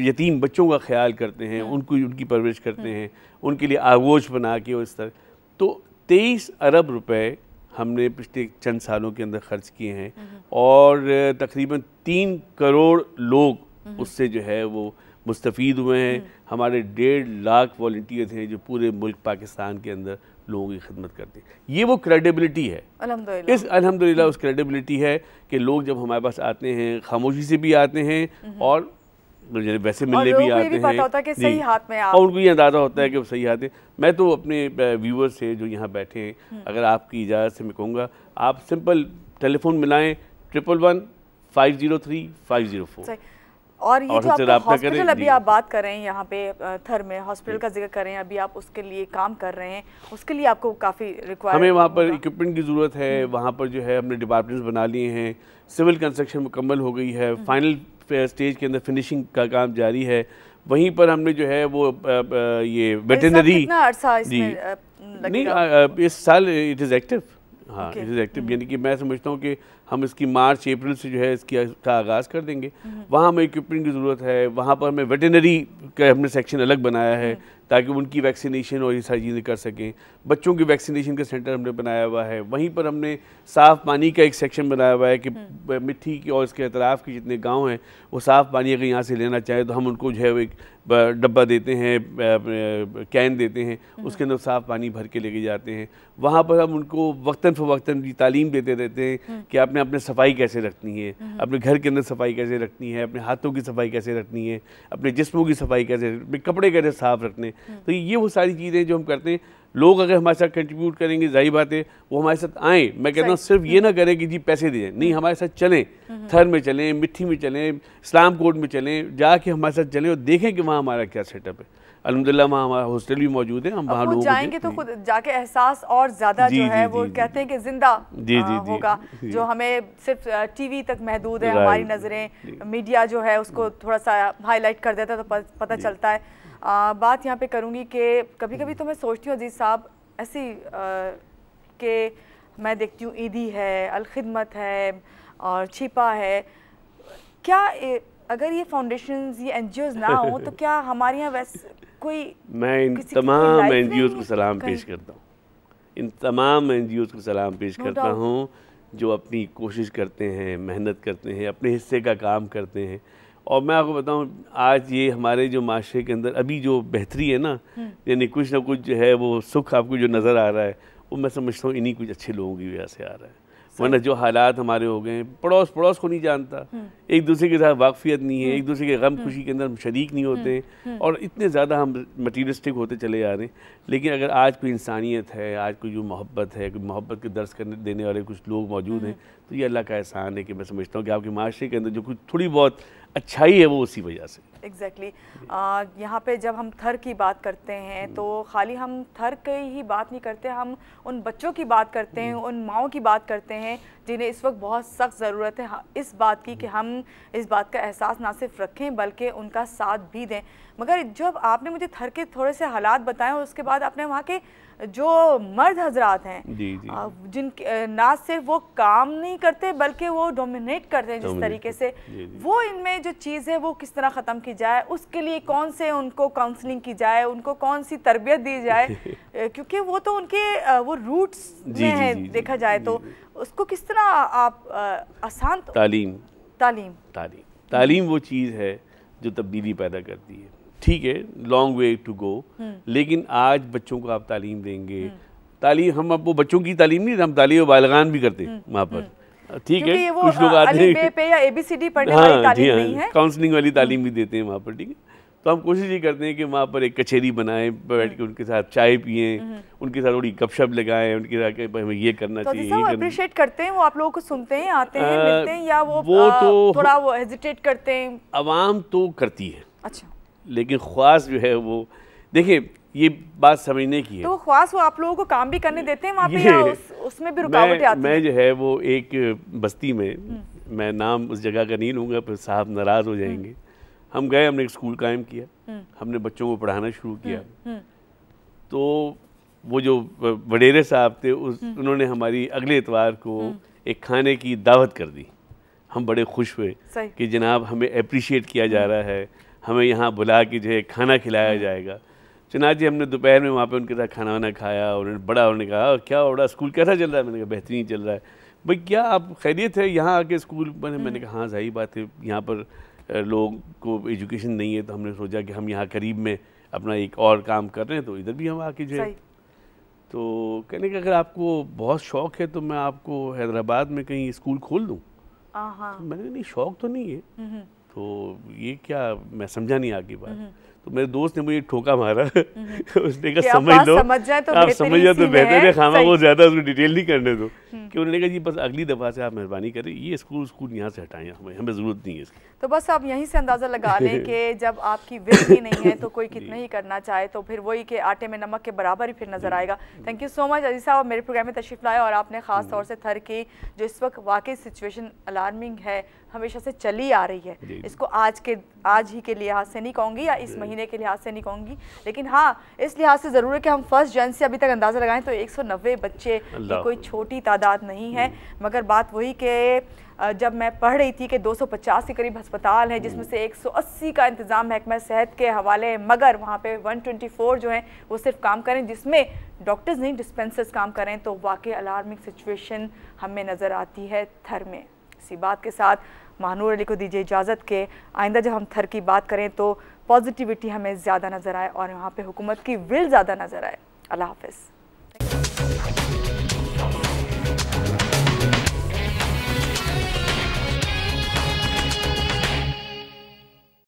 यतीम बच्चों का ख्याल करते हैं उनको उनकी परवरिश करते हैं उनके लिए आगोश बना के और इस तरह तो तेईस अरब रुपए हमने पिछले चंद सालों के अंदर खर्च किए हैं और तकरीबन तीन करोड़ लोग उससे जो है वो मुस्तफ़ हुए हैं हमारे डेढ़ लाख वॉल्टियर हैं जो पूरे मुल्क पाकिस्तान के अंदर लोगों की खिदमत करते हैं ये वो क्रेडिबिलिटी है इस अलहमदिल्ला उस क्रेडिबिलिटी है कि लोग जब हमारे पास आते हैं खामोशी से भी आते हैं हम्म। और वैसे मिलने भी आते हैं और उनको ये अंदाज़ा होता है कि सही हाथ है मैं तो अपने व्यूवर्स से जो यहाँ बैठे हैं हम्म। अगर आपकी इजाज़त से मैं कहूँगा आप सिंपल टेलीफोन मिलाएं triple one five zero three five zero four और ये जो आप हॉस्पिटल अभी आप बात कर रहे हैं यहाँ पे थर में हॉस्पिटल का जिक्र कर रहे हैं अभी आप उसके लिए काम कर रहे हैं उसके लिए आपको काफ़ी रिक्वायर हमें वहाँ पर इक्विपमेंट की ज़रूरत है हम्म। वहाँ पर जो है हमने डिपार्टमेंट्स बना लिए हैं सिविल कंस्ट्रक्शन मुकम्मल हो गई है फाइनल हम्म। स्टेज के अंदर फिनिशिंग का काम जारी है वहीं पर हमने जो है वो ये वेटनरी जी नहीं इस साल इट इज़ एक्टिव हाँ इट इज़ एक्टिव यानी कि मैं समझता हूँ कि हम इसकी मार्च अप्रैल से जो है इसकी का आगाज़ कर देंगे हम्म। वहाँ हमें इक्विपमेंट की ज़रूरत है वहाँ पर हमें वेटनरी का हमने सेक्शन अलग बनाया है हम्म। ताकि उनकी वैक्सीनेशन और ये सारी चीज़ें कर सकें बच्चों की वैक्सीनेशन का सेंटर हमने बनाया हुआ है वहीं पर हमने साफ़ पानी का एक सेक्शन बनाया हुआ है कि हम्म। मिट्टी की और इसके अतराफ़ के जितने गाँव हैं वो साफ़ पानी अगर यहाँ से लेना चाहें तो हम उनको जो है एक डब्बा देते हैं कैन देते हैं हम्म। उसके अंदर साफ़ पानी भर के लेके जाते हैं वहाँ पर हम उनको वक्ता फ़वता की तालीम देते रहते हैं हम्म। कि आपने अपने सफाई कैसे रखनी है अपने घर के अंदर सफाई कैसे रखनी है अपने हाथों की सफाई कैसे रखनी है अपने जिस्मों की सफाई कैसे अपने कपड़े कैसे साफ़ रखने तो ये वो सारी चीज़ें जो हम करते हैं लोग अगर हमारे साथ कंट्रीब्यूट करेंगे जाहिर बात है वो हमारे साथ आए मैं कहता हूँ सिर्फ ये ना हम्म। करें कि जी पैसे दें नहीं हम्म। हमारे साथ चलें हम्म। थर में चलें मिट्टी में चलें इस्लाम कोर्ट में चलें जाके हमारे साथ चलें और देखें कि वहाँ हमारा क्या सेटअप है अलहमदिल्ला वहाँ हमारा हॉस्टल भी मौजूद है हम वहाँ लोग जाएंगे तो खुद जाके एहसास और ज़्यादा जो है वो कहते हैं कि जिंदा जी जी होगा जो हमें सिर्फ टीवी तक महदूद है हमारी नज़रें मीडिया जो है उसको थोड़ा सा हाईलाइट कर देता है तो पता चलता है आ, बात यहाँ पे करूँगी कि कभी कभी तो मैं सोचती हूँ अजीज़ साहब ऐसी कि मैं देखती हूँ ईदी है अलखदमत है और छिपा है क्या ए, अगर ये फाउंडेशन ये एन ना हो तो क्या हमारे यहाँ वैसे कोई मैं इन तमाम एन को सलाम पेश करता हूँ इन तमाम एन को सलाम पेश no करता हूँ जो अपनी कोशिश करते हैं मेहनत करते हैं अपने हिस्से का काम करते हैं और मैं आपको बताऊं आज ये हमारे जो माशरे के अंदर अभी जो बेहतरी है ना हम्म। यानी कुछ ना कुछ जो है वो सुख आपको जो नज़र आ रहा है वो मैं समझता हूँ इन्हीं कुछ अच्छे लोगों की वजह से आ रहा है वरना जो हालात हमारे हो गए पड़ोस पड़ोस को नहीं जानता हम्म। एक दूसरे के साथ वाकफियत नहीं है हम्म। एक दूसरे के गम खुशी के अंदर हम शरीक नहीं होते और इतने ज़्यादा हम मटीरियलिस्टिक होते चले जा रहे हैं लेकिन अगर आज कोई इंसानियत है आज कोई जो मोहब्बत है कोई मोहब्बत के दर्ज करने देने वाले कुछ लोग मौजूद हैं तो ये अल्लाह का एहसान है कि मैं समझता हूँ कि आपके माशरे के अंदर जो कुछ थोड़ी बहुत अच्छाई है वो उसी वजह से एग्जैक्टली exactly. यहाँ पे जब हम थर की बात करते हैं तो खाली हम थर की ही बात नहीं करते हम उन बच्चों की बात करते हैं उन माओ की बात करते हैं जिन्हें इस वक्त बहुत सख्त ज़रूरत है हाँ, इस बात की कि हम इस बात का एहसास ना सिर्फ रखें बल्कि उनका साथ भी दें मगर जब आपने मुझे थर के थोड़े से हालात बताएं और उसके बाद आपने वहाँ के जो मर्द हजरात हैं जिन ना सिर्फ वो काम नहीं करते बल्कि वो डोमिनेट करते हैं जिस तरीके से वो इनमें जो चीज़ है वो किस तरह ख़त्म की जाए उसके लिए कौन से उनको काउंसलिंग की जाए उनको कौन सी तरबियत दी जाए क्योंकि वो तो उनके वो रूट्स में है देखा जाए तो उसको किस तरह आप आसान तो- तालीम तालीम तालीम तालीम वो चीज़ है जो तब्दीली पैदा करती है ठीक है लॉन्ग वे टू गो लेकिन आज बच्चों को आप तालीम देंगे हम्म। तालीम हम अब वो बच्चों की तालीम नहीं हम तालीम बालगान भी करते हम्म। हैं वहाँ पर हम्म। ठीक है कुछ लोग आते हैं काउंसलिंग हाँ, वाली तालीम हाँ, भी देते हैं वहाँ पर ठीक है तो हम कोशिश ये करते हैं कि वहाँ पर एक कचहरी बनाएं बैठ के हम्म। उनके साथ चाय पिए हम्म। उनके साथ थोड़ी गपशप लगाएं उनके साथ हमें ये करना तो चाहिए अप्रिशिएट करते हैं वो आप लोगों को सुनते हैं आते हैं आ, मिलते हैं या वो, वो आ, तो थोड़ा वो हेजिटेट करते हैं आवाम तो करती है अच्छा लेकिन ख़्वास जो है वो देखिए ये बात समझने की है तो ख्वास वो आप लोगों को काम भी करने देते हैं वहाँ पे उसमें भी रुकावटें आती मैं जो है वो एक बस्ती में हम्म। मैं नाम उस जगह का नहीं लूँगा पर साहब नाराज़ हो जाएंगे हम गए हमने एक स्कूल कायम किया हम्म। हमने बच्चों को पढ़ाना शुरू हम्म, किया हम्म। तो वो जो वडेरे साहब थे उस उन्होंने हमारी अगले इतवार को एक खाने की दावत कर दी हम बड़े खुश हुए कि जनाब हमें अप्रिशिएट किया जा रहा है हमें यहाँ बुला के जो है खाना खिलाया जाएगा जी हमने दोपहर में वहाँ पे उनके साथ खाना वाना खाया और उन्होंने बड़ा उन्होंने कहा क्या हो रहा स्कूल कैसा चल रहा है मैंने कहा बेहतरीन चल रहा है भाई क्या आप खैरियत है यहाँ आके स्कूल बने मैंने कहा हाँ सही बात है यहाँ पर लोग को एजुकेशन नहीं है तो हमने सोचा कि हम यहाँ करीब में अपना एक और काम कर रहे हैं तो इधर भी हम आके जो है तो कहने का अगर आपको बहुत शौक है तो मैं आपको हैदराबाद में कहीं स्कूल खोल दूँ हाँ। तो मैंने नहीं शौक तो नहीं है हम्म, हम्म। तो ये क्या मैं समझा नहीं आगे बात हम्म, तो मेरे दोस्त ने मुझे ठोका मारा उसने कहा समझ दो समझ जाए तो आप समझ जाए तो बेहतर है खाना वो ज़्यादा उसको डिटेल नहीं करने दो कि उन्होंने कहा जी बस अगली दफ़ा से आप मेहरबानी करें ये स्कूल स्कूल यहाँ से हटाएं हमें हमें ज़रूरत नहीं है इसकी तो बस आप यहीं से अंदाज़ा लगा लें कि जब आपकी विल ही नहीं है तो कोई कितना ही करना चाहे तो फिर वही कि आटे में नमक के बराबर ही फिर नज़र आएगा थैंक यू सो मच अजी साहब मेरे प्रोग्राम में तशरीफ़ लाए और आपने ख़ास तौर से थर की जो इस वक्त वाकई सिचुएशन अलार्मिंग है हमेशा से चली आ रही है इसको आज के आज ही के लिहाज से नहीं कहूँगी या इस महीने के लिहाज से नहीं कहूँगी लेकिन हाँ इस लिहाज से ज़रूर है कि हम फर्स्ट जन से अभी तक अंदाज़ा लगाएं तो एक बच्चे कोई छोटी तादाद तादाद नहीं है हम्म। मगर बात वही कि जब मैं पढ़ रही थी कि 250 के करीब अस्पताल हैं जिसमें हम्म। से 180 का इंतज़ाम महकमा सेहत के हवाले मगर वहाँ पे 124 जो हैं वो सिर्फ काम करें जिसमें डॉक्टर्स नहीं डिस्पेंसर्स काम करें तो वाकई अलार्मिंग सिचुएशन हमें नज़र आती है थर में इसी बात के साथ महानूर अली को दीजिए इजाज़त के आइंदा जब हम थर की बात करें तो पॉजिटिविटी हमें ज़्यादा नज़र आए और यहाँ पर हुकूमत की विल ज़्यादा नज़र आए अल्लाह हाफिज़